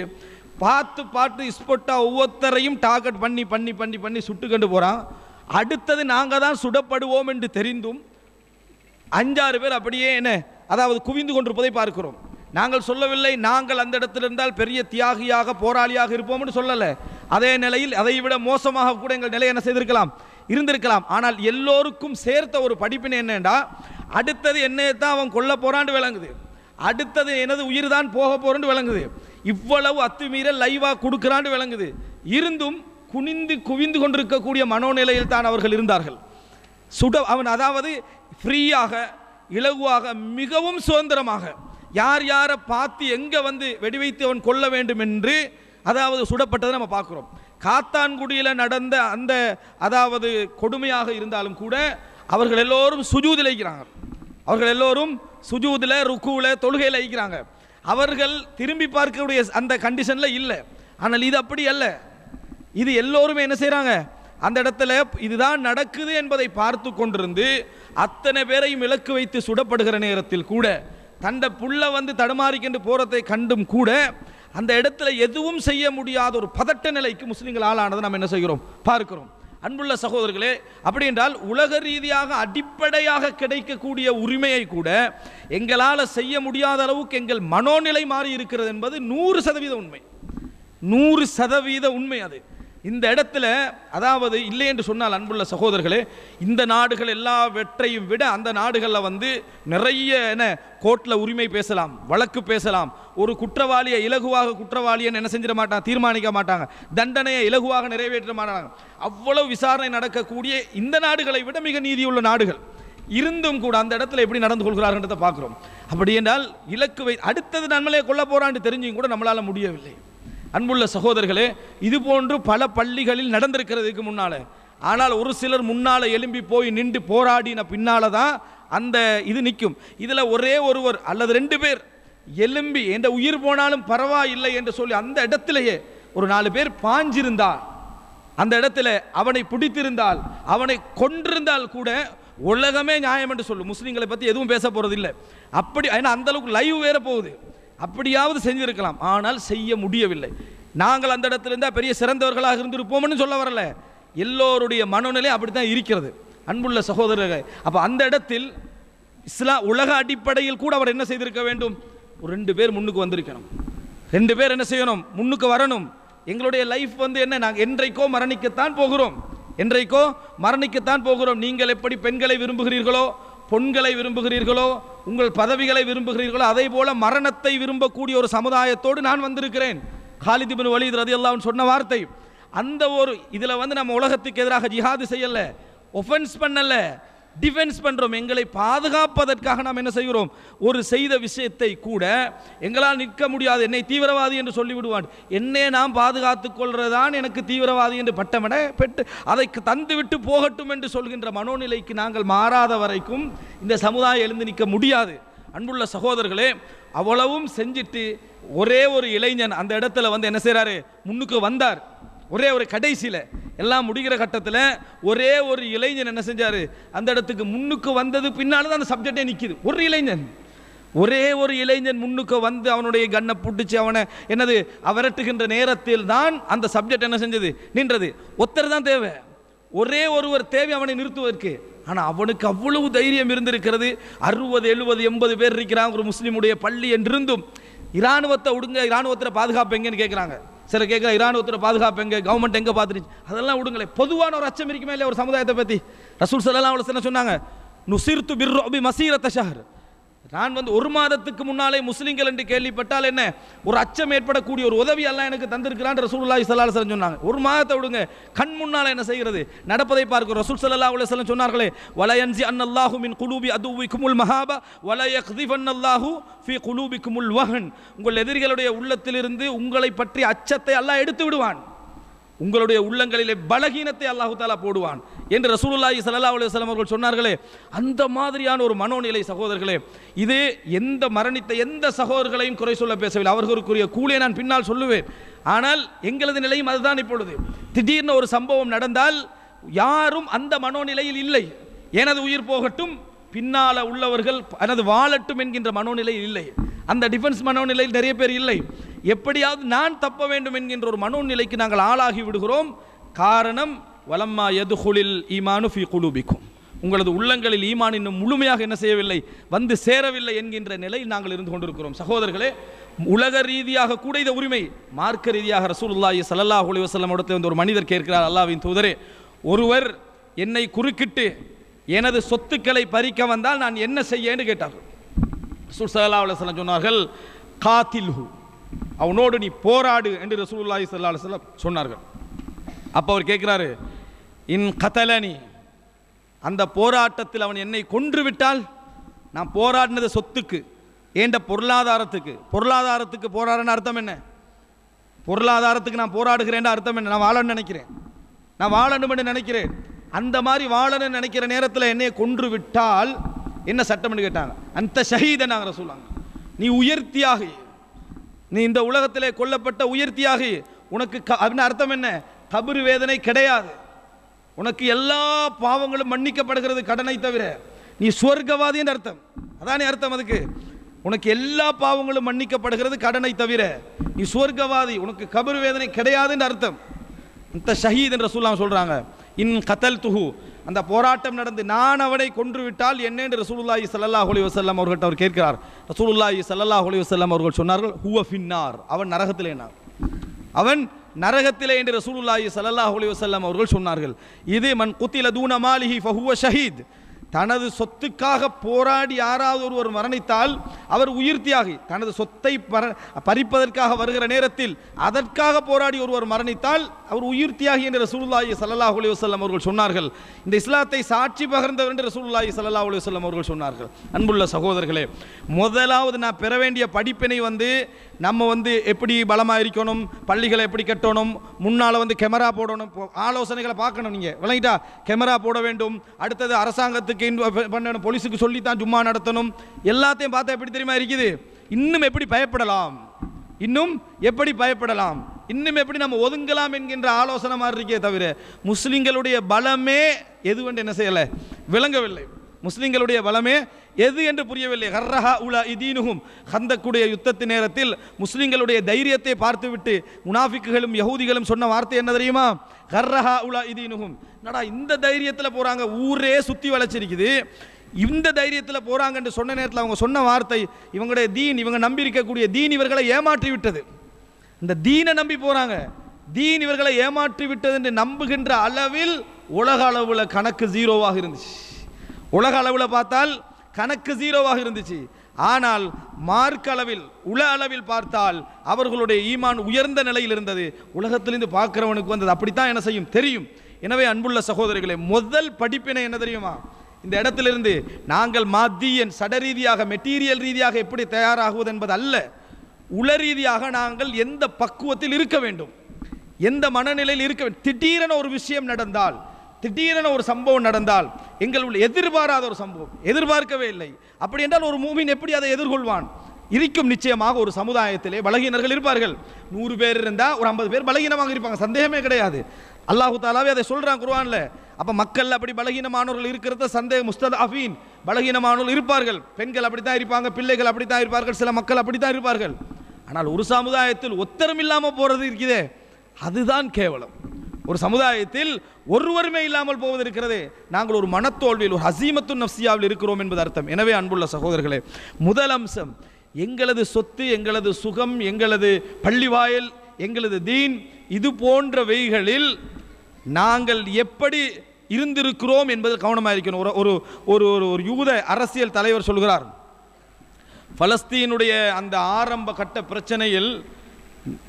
பார்த்து பார்த்து இஸ்போட்டாக ஒவ்வொருத்தரையும் டார்கெட் பண்ணி பண்ணி பண்ணி பண்ணி சுட்டு கண்டு போகிறான் அடுத்தது நாங்கள் தான் சுடப்படுவோம் என்று தெரிந்தும் அஞ்சாறு பேர் அப்படியே என்ன அதாவது குவிந்து கொண்டிருப்பதை பார்க்கிறோம் நாங்கள் சொல்லவில்லை நாங்கள் அந்த இடத்துல இருந்தால் பெரிய தியாகியாக போராளியாக இருப்போம்னு சொல்லலை அதே நிலையில் அதை விட மோசமாக கூட எங்கள் நிலை என்ன செய்திருக்கலாம் இருந்திருக்கலாம் ஆனால் எல்லோருக்கும் சேர்த்த ஒரு படிப்பினை என்னென்னா அடுத்தது என்னையை தான் அவன் கொல்ல போகிறான்னு விளங்குது அடுத்தது எனது உயிர் தான் போக போகிறன்னு விளங்குது இவ்வளவு அத்துமீற லைவாக கொடுக்குறான்னு விளங்குது இருந்தும் குனிந்து குவிந்து கொண்டிருக்கக்கூடிய மனோநிலையில் தான் அவர்கள் இருந்தார்கள் சுட அவன் அதாவது ஃப்ரீயாக இலகுவாக மிகவும் சுதந்திரமாக யார் யாரை பார்த்து எங்கே வந்து வெடிவைத்து அவன் கொல்ல வேண்டும் என்று அதாவது சுடப்பட்டதை நம்ம பார்க்குறோம் காத்தான்குடியில் நடந்த அந்த அதாவது கொடுமையாக இருந்தாலும் கூட அவர்கள் எல்லோரும் சுஜூதில் ஐக்கிறாங்க அவர்கள் எல்லோரும் சுஜூதில் ருக்குவில் தொழுகையில் ஐக்கிறாங்க அவர்கள் திரும்பி பார்க்கக்கூடிய அந்த கண்டிஷனில் இல்லை ஆனால் இது அப்படி அல்ல இது எல்லோருமே என்ன செய்கிறாங்க அந்த இடத்துல இதுதான் நடக்குது என்பதை பார்த்து கொண்டிருந்து அத்தனை பேரையும் இலக்கு வைத்து சுடப்படுகிற நேரத்தில் கூட தண்டை புள்ள வந்து தடுமாறிக்கென்று போகிறதை கண்டும் கூட அந்த இடத்துல எதுவும் செய்ய முடியாத ஒரு பதட்ட நிலைக்கு முஸ்லீம்கள் ஆளானதை நம்ம என்ன செய்கிறோம் பார்க்கிறோம் அன்புள்ள சகோதரர்களே அப்படி என்றால் உலக ரீதியாக அடிப்படையாக கிடைக்கக்கூடிய உரிமையை கூட எங்களால் செய்ய முடியாத அளவுக்கு எங்கள் மனோநிலை மாறி இருக்கிறது என்பது நூறு சதவீத உண்மை நூறு சதவீத உண்மை அது இந்த இடத்துல அதாவது இல்லை என்று சொன்னால் அன்புள்ள சகோதரர்களே இந்த நாடுகள் எல்லாவற்றையும் விட அந்த நாடுகளில் வந்து நிறைய என்ன கோர்ட்டில் உரிமை பேசலாம் வழக்கு பேசலாம் ஒரு குற்றவாளியை இலகுவாக குற்றவாளியை என்ன செஞ்சிட மாட்டாங்க தீர்மானிக்க மாட்டாங்க தண்டனையை இலகுவாக நிறைவேற்ற மாட்டாங்க அவ்வளவு விசாரணை நடக்கக்கூடிய இந்த நாடுகளை விட மிக நீதியுள்ள நாடுகள் இருந்தும் கூட அந்த இடத்துல எப்படி நடந்து கொள்கிறார்கள் பார்க்குறோம் அப்படி என்றால் இலக்கு வை அடுத்தது நம்மளே கொல்ல போகிறான்னு தெரிஞ்சும் கூட நம்மளால் முடியவில்லை அன்புள்ள சகோதரர்களே இது போன்று பல பள்ளிகளில் நடந்திருக்கிறதுக்கு முன்னால் ஆனால் ஒரு சிலர் முன்னால் எலும்பி போய் நின்று போராடின பின்னால் தான் அந்த இது நிற்கும் இதில் ஒரே ஒருவர் அல்லது ரெண்டு பேர் எலும்பி எந்த உயிர் போனாலும் பரவாயில்லை என்று சொல்லி அந்த இடத்திலேயே ஒரு நாலு பேர் பாஞ்சிருந்தா அந்த இடத்துல அவனை பிடித்திருந்தால் அவனை கொன்றிருந்தால் கூட உலகமே நியாயம் என்று சொல்லும் முஸ்லீம்களை பற்றி எதுவும் பேச இல்லை அப்படி ஏன்னா அந்தளவுக்கு லைவ் வேற போகுது அப்படியாவது செஞ்சிருக்கலாம் ஆனால் செய்ய முடியவில்லை நாங்கள் அந்த இடத்துல இருந்தால் பெரிய சிறந்தவர்களாக இருந்திருப்போம்னு சொல்ல வரல எல்லோருடைய மனநிலை அப்படி தான் இருக்கிறது அன்புள்ள சகோதரர்கள் அப்போ அந்த இடத்தில் இஸ்லா உலக அடிப்படையில் கூட அவர் என்ன செய்திருக்க வேண்டும் ஒரு ரெண்டு பேர் முன்னுக்கு வந்திருக்கணும் ரெண்டு பேர் என்ன செய்யணும் முன்னுக்கு வரணும் எங்களுடைய லைஃப் வந்து என்ன நாங்கள் என்றைக்கோ மரணிக்கத்தான் போகிறோம் என்றைக்கோ மரணிக்கத்தான் போகிறோம் நீங்கள் எப்படி பெண்களை விரும்புகிறீர்களோ பொண்களை விரும்புகிறீர்களோ உங்கள் பதவிகளை விரும்புகிறீர்களோ அதே போல மரணத்தை விரும்பக்கூடிய ஒரு சமுதாயத்தோடு நான் வந்திருக்கிறேன் ஹாலிதிபின் வலீத் ரதி அல்லான்னு சொன்ன வார்த்தை அந்த ஒரு இதில் வந்து நம்ம உலகத்துக்கு எதிராக ஜிஹாது செய்யலை ஒஃபென்ஸ் பண்ணலை டிஃபென்ஸ் பண்ணுறோம் எங்களை பாதுகாப்பதற்காக நாம் என்ன செய்கிறோம் ஒரு செய்த விஷயத்தை கூட எங்களால் நிற்க முடியாது என்னை தீவிரவாதி என்று சொல்லிவிடுவான் என்னை நாம் பாதுகாத்து கொள்வதுதான் எனக்கு தீவிரவாதி என்று பட்டமட பெற்று அதை தந்துவிட்டு போகட்டும் என்று சொல்கின்ற மனோநிலைக்கு நாங்கள் மாறாத வரைக்கும் இந்த சமுதாயம் எழுந்து நிற்க முடியாது அன்புள்ள சகோதரர்களே அவ்வளவும் செஞ்சிட்டு ஒரே ஒரு இளைஞன் அந்த இடத்துல வந்து என்ன செய்கிறாரு முன்னுக்கு வந்தார் ஒரே ஒரு கடைசியில் எல்லாம் முடிகிற கட்டத்தில் ஒரே ஒரு இளைஞன் என்ன செஞ்சார் அந்த இடத்துக்கு முன்னுக்கு வந்தது பின்னால்தான் அந்த சப்ஜெக்டே நிற்கிது ஒரு இளைஞன் ஒரே ஒரு இளைஞன் முன்னுக்கு வந்து அவனுடைய கண்ணை பிடிச்சி அவனை என்னது அவரட்டுகின்ற நேரத்தில் தான் அந்த சப்ஜெக்ட் என்ன செஞ்சது நின்றது ஒத்தர் தான் தேவை ஒரே ஒருவர் தேவை அவனை நிறுத்துவதற்கு ஆனால் அவனுக்கு அவ்வளவு தைரியம் இருந்திருக்கிறது அறுபது எழுபது எண்பது பேர் இருக்கிறான் ஒரு முஸ்லீமுடைய பள்ளி என்றிருந்தும் இராணுவத்தை உடுங்க இராணுவத்தில் பாதுகாப்பு எங்கேன்னு கேட்குறாங்க சில கேட்க இராணுவத்தோட பாதுகாப்பு எங்கே கவர்மெண்ட் எங்கே பார்த்துருச்சு அதெல்லாம் விடுங்களே பொதுவான ஒரு அச்சம் இருக்குமே இல்லையா ஒரு சமுதாயத்தை பற்றி ரசூல் சல்லாம் அவ்வளோ சொன்னாங்க நுசிர்த்து பிர்ரோபி மசீரத்த ஷஹர் நான் வந்து ஒரு மாதத்துக்கு முன்னாலே முஸ்லீம்கள் என்று கேள்விப்பட்டால் என்ன ஒரு அச்சம் ஏற்படக்கூடிய ஒரு உதவி எல்லாம் எனக்கு தந்திருக்கிறான் ரசூல் அல்லாஹி சல்லாஹ் சொன்னாங்க ஒரு மாதத்தை விடுங்க கண் முன்னால் என்ன செய்கிறது நடப்பதை பார்க்கும் ரசூல் சல்லா அலி சொன்னார்களே சொன்னார்களே வலயன்சி அன்னல்லாஹு மின் குலூபி அதுவி குமுல் மஹாபா வலய அல்லாஹு ஃபி குலூபி குமுல் வஹன் உங்கள் எதிரிகளுடைய உள்ளத்திலிருந்து உங்களை பற்றி அச்சத்தை அல்லாஹ் எடுத்து விடுவான் உங்களுடைய உள்ளங்களிலே பலகீனத்தை அல்லாஹு தாலா போடுவான் என்று ரசூலுல்லாஹி சல்லா அலுவலம் அவர்கள் சொன்னார்களே அந்த மாதிரியான ஒரு மனோநிலை சகோதரர்களே இது எந்த மரணித்த எந்த சகோதரர்களையும் குறை சொல்ல பேசவில்லை அவர்களுக்குரிய கூலியை நான் பின்னால் சொல்லுவேன் ஆனால் எங்களது நிலையும் அதுதான் இப்பொழுது திடீர்னு ஒரு சம்பவம் நடந்தால் யாரும் அந்த மனோநிலையில் இல்லை எனது உயிர் போகட்டும் பின்னால் உள்ளவர்கள் எனது வாழட்டும் என்கின்ற மனோநிலையில் இல்லை அந்த டிஃபென்ஸ் மனோநிலையில் நிறைய பேர் இல்லை எப்படியாவது நான் தப்ப வேண்டும் என்கின்ற ஒரு மனோநிலைக்கு நாங்கள் ஆளாகி விடுகிறோம் காரணம் வலம்மா எதுகுளில் ஈமானு ஃபி குழுபிக்கும் உங்களது உள்ளங்களில் ஈமான் இன்னும் முழுமையாக என்ன செய்யவில்லை வந்து சேரவில்லை என்கின்ற நிலையில் நாங்கள் இருந்து கொண்டிருக்கிறோம் சகோதரர்களே உலக ரீதியாக கூட இந்த உரிமை மார்க்க ரீதியாக ரசூலுல்லாஹி சல்லாஹ் அலி வசல்லம் இடத்துல வந்து ஒரு மனிதர் கேட்கிறார் அல்லாவின் தூதரே ஒருவர் என்னை குறுக்கிட்டு எனது சொத்துக்களை பறிக்க வந்தால் நான் என்ன செய்யன்னு கேட்டார்கள் ரசூல் சல்லா அலுவலம் சொன்னார்கள் காத்தில்ஹு அவனோடு நீ போராடு என்று ரசூல்லாஹி சல்லா அலுவலம் சொன்னார்கள் அப்போ அவர் கேட்குறாரு இன் கதலனி அந்த போராட்டத்தில் அவன் என்னை கொன்று விட்டால் நான் போராடினது சொத்துக்கு ஏண்ட பொருளாதாரத்துக்கு பொருளாதாரத்துக்கு போராடன்னு அர்த்தம் என்ன பொருளாதாரத்துக்கு நான் போராடுகிறேன் அர்த்தம் என்ன நான் வாழணும்னு நினைக்கிறேன் நான் வாழணும்னு நினைக்கிறேன் அந்த மாதிரி வாழணும்னு நினைக்கிற நேரத்தில் என்னை கொன்று விட்டால் என்ன சட்டம் கேட்டாங்க அந்த ஷஹீத நாங்கள் சொல்லாங்க நீ உயர்த்தியாகி நீ இந்த உலகத்திலே கொல்லப்பட்ட உயர்த்தியாகி உனக்கு அப்படின்னு அர்த்தம் என்ன கபரு வேதனை கிடையாது உனக்கு எல்லா பாவங்களும் மன்னிக்கப்படுகிறது கடனை தவிர நீ சுவர்க்கவாதின்னு அர்த்தம் அதானே அர்த்தம் அதுக்கு உனக்கு எல்லா பாவங்களும் மன்னிக்கப்படுகிறது கடனை தவிர நீ சுவர்க்கவாதி உனக்கு கபுர் வேதனை கிடையாதுன்னு அர்த்தம் இந்த ஷஹீத் என்ற சொல்லாம் சொல்கிறாங்க இன் கத்தல் துஹு அந்த போராட்டம் நடந்து நான் அவனை கொன்றுவிட்டால் என்ன ரசூலுல்லாஹி சல்லாஹ் அலி வசல்லாம் அவர்கள்ட்ட அவர் கேட்கிறார் ரசூலுல்லாஹி சல்லாஹ் அலி வசல்லாம் அவர்கள் சொன்னார்கள் ஹூ ஃபின்னார் அவன் நரகத்திலேனார் அவன் நரகத்திலே என்று ரசூலுல்லாஹி சல்லாஹ் அலி வசல்லாம் அவர்கள் சொன்னார்கள் இது மன் குத்தில தூன மாலிஹி ஃபஹுவ ஷஹீத் தனது சொத்துக்காக போராடி யாராவது ஒருவர் மரணித்தால் அவர் உயிர் தியாகி தனது சொத்தை பறிப்பதற்காக வருகிற நேரத்தில் அதற்காக போராடி ஒருவர் மரணித்தால் அவர் உயிர் தியாகி என்று ரசூல்லாயி சல்லாஹ் அலி வல்லம் அவர்கள் சொன்னார்கள் இந்த இஸ்லாத்தை சாட்சி பகிர்ந்தவர் என்று ரசூல்லாயி சல்லாஹ் அலி வல்லம் அவர்கள் சொன்னார்கள் அன்புள்ள சகோதரர்களே முதலாவது நான் பெற வேண்டிய படிப்பினை வந்து நம்ம வந்து எப்படி பலமாக இருக்கணும் பள்ளிகளை எப்படி கட்டணும் முன்னால் வந்து கேமரா போடணும் ஆலோசனைகளை பார்க்கணும் நீங்கள் விளங்கிட்டா கேமரா போட வேண்டும் அடுத்தது அரசாங்கத்துக்கு வாழ்க்கை பண்ணணும் போலீஸுக்கு சொல்லித்தான் சும்மா நடத்தணும் எல்லாத்தையும் பார்த்தா எப்படி தெரியுமா இருக்குது இன்னும் எப்படி பயப்படலாம் இன்னும் எப்படி பயப்படலாம் இன்னும் எப்படி நம்ம ஒதுங்கலாம் என்கின்ற ஆலோசனை மாதிரி இருக்கே தவிர முஸ்லீம்களுடைய பலமே எதுவென்று என்ன செய்யலை விளங்கவில்லை முஸ்லிம்களுடைய பலமே எது என்று புரியவில்லை ஹர்ரஹா உலா இதீனுகும் ஹந்தக்குடைய யுத்தத்து நேரத்தில் முஸ்லிம்களுடைய தைரியத்தை பார்த்துவிட்டு முனாஃபிக்குகளும் யகூதிகளும் சொன்ன வார்த்தை என்ன தெரியுமா ஹர்ரஹா உலா இதீனுகும் நடா இந்த தைரியத்தில் போகிறாங்க ஊரே சுற்றி வளைச்சிருக்குது இந்த தைரியத்தில் போகிறாங்கன்னு சொன்ன நேரத்தில் அவங்க சொன்ன வார்த்தை இவங்களுடைய தீன் இவங்க நம்பியிருக்கக்கூடிய தீன் இவர்களை ஏமாற்றி விட்டது இந்த தீனை நம்பி போகிறாங்க தீன் இவர்களை ஏமாற்றி விட்டது என்று நம்புகின்ற அளவில் உலக அளவில் கணக்கு ஜீரோவாக இருந்துச்சு உலக அளவில் பார்த்தால் கணக்கு ஜீரோவாக இருந்துச்சு ஆனால் மார்க் அளவில் உல அளவில் பார்த்தால் அவர்களுடைய ஈமான் உயர்ந்த நிலையில் இருந்தது உலகத்திலிருந்து பார்க்குறவனுக்கு வந்தது அப்படித்தான் என்ன செய்யும் தெரியும் எனவே அன்புள்ள சகோதரிகளை முதல் படிப்பினை என்ன தெரியுமா இந்த இடத்திலிருந்து நாங்கள் மாத்தியன் சட ரீதியாக மெட்டீரியல் ரீதியாக எப்படி தயாராகுவது என்பது அல்ல உள ரீதியாக நாங்கள் எந்த பக்குவத்தில் இருக்க வேண்டும் எந்த மனநிலையில் இருக்க திடீரென ஒரு விஷயம் நடந்தால் திடீரென ஒரு சம்பவம் நடந்தால் எங்கள் எதிர்பாராத ஒரு சம்பவம் எதிர்பார்க்கவே இல்லை அப்படி என்றால் ஒரு மூமின் எப்படி அதை எதிர்கொள்வான் இருக்கும் நிச்சயமாக ஒரு சமுதாயத்திலே பலகீனர்கள் இருப்பார்கள் நூறு பேர் இருந்தால் ஒரு ஐம்பது பேர் பலகீனமாக இருப்பாங்க சந்தேகமே கிடையாது அல்லாஹு தாலாவே அதை சொல்கிறான் குருவான்ல அப்போ மக்கள் அப்படி பலகீனமானவர்கள் இருக்கிறத சந்தேகம் முஸ்தத் அஃபீன் பலகீனமானவர்கள் இருப்பார்கள் பெண்கள் அப்படி தான் இருப்பாங்க பிள்ளைகள் அப்படி தான் இருப்பார்கள் சில மக்கள் அப்படி தான் இருப்பார்கள் ஆனால் ஒரு சமுதாயத்தில் ஒத்தரம் இல்லாமல் போகிறது இருக்குதே அதுதான் கேவலம் ஒரு சமுதாயத்தில் ஒருவருமே இல்லாமல் போவது இருக்கிறது நாங்கள் ஒரு மனத்தோல்வியில் ஒரு ஹசீமத்து நப்சியாவில் இருக்கிறோம் என்பது அர்த்தம் எனவே அன்புள்ள சகோதரர்களே முதல் அம்சம் எங்களது சொத்து எங்களது சுகம் எங்களது பள்ளிவாயல் எங்களது தீன் இது போன்ற வெய்களில் நாங்கள் எப்படி இருந்திருக்கிறோம் என்பது கவனமாக இருக்கணும் ஒரு ஒரு ஒரு ஒரு யூத அரசியல் தலைவர் சொல்கிறார் பலஸ்தீனுடைய அந்த ஆரம்ப கட்ட பிரச்சனையில்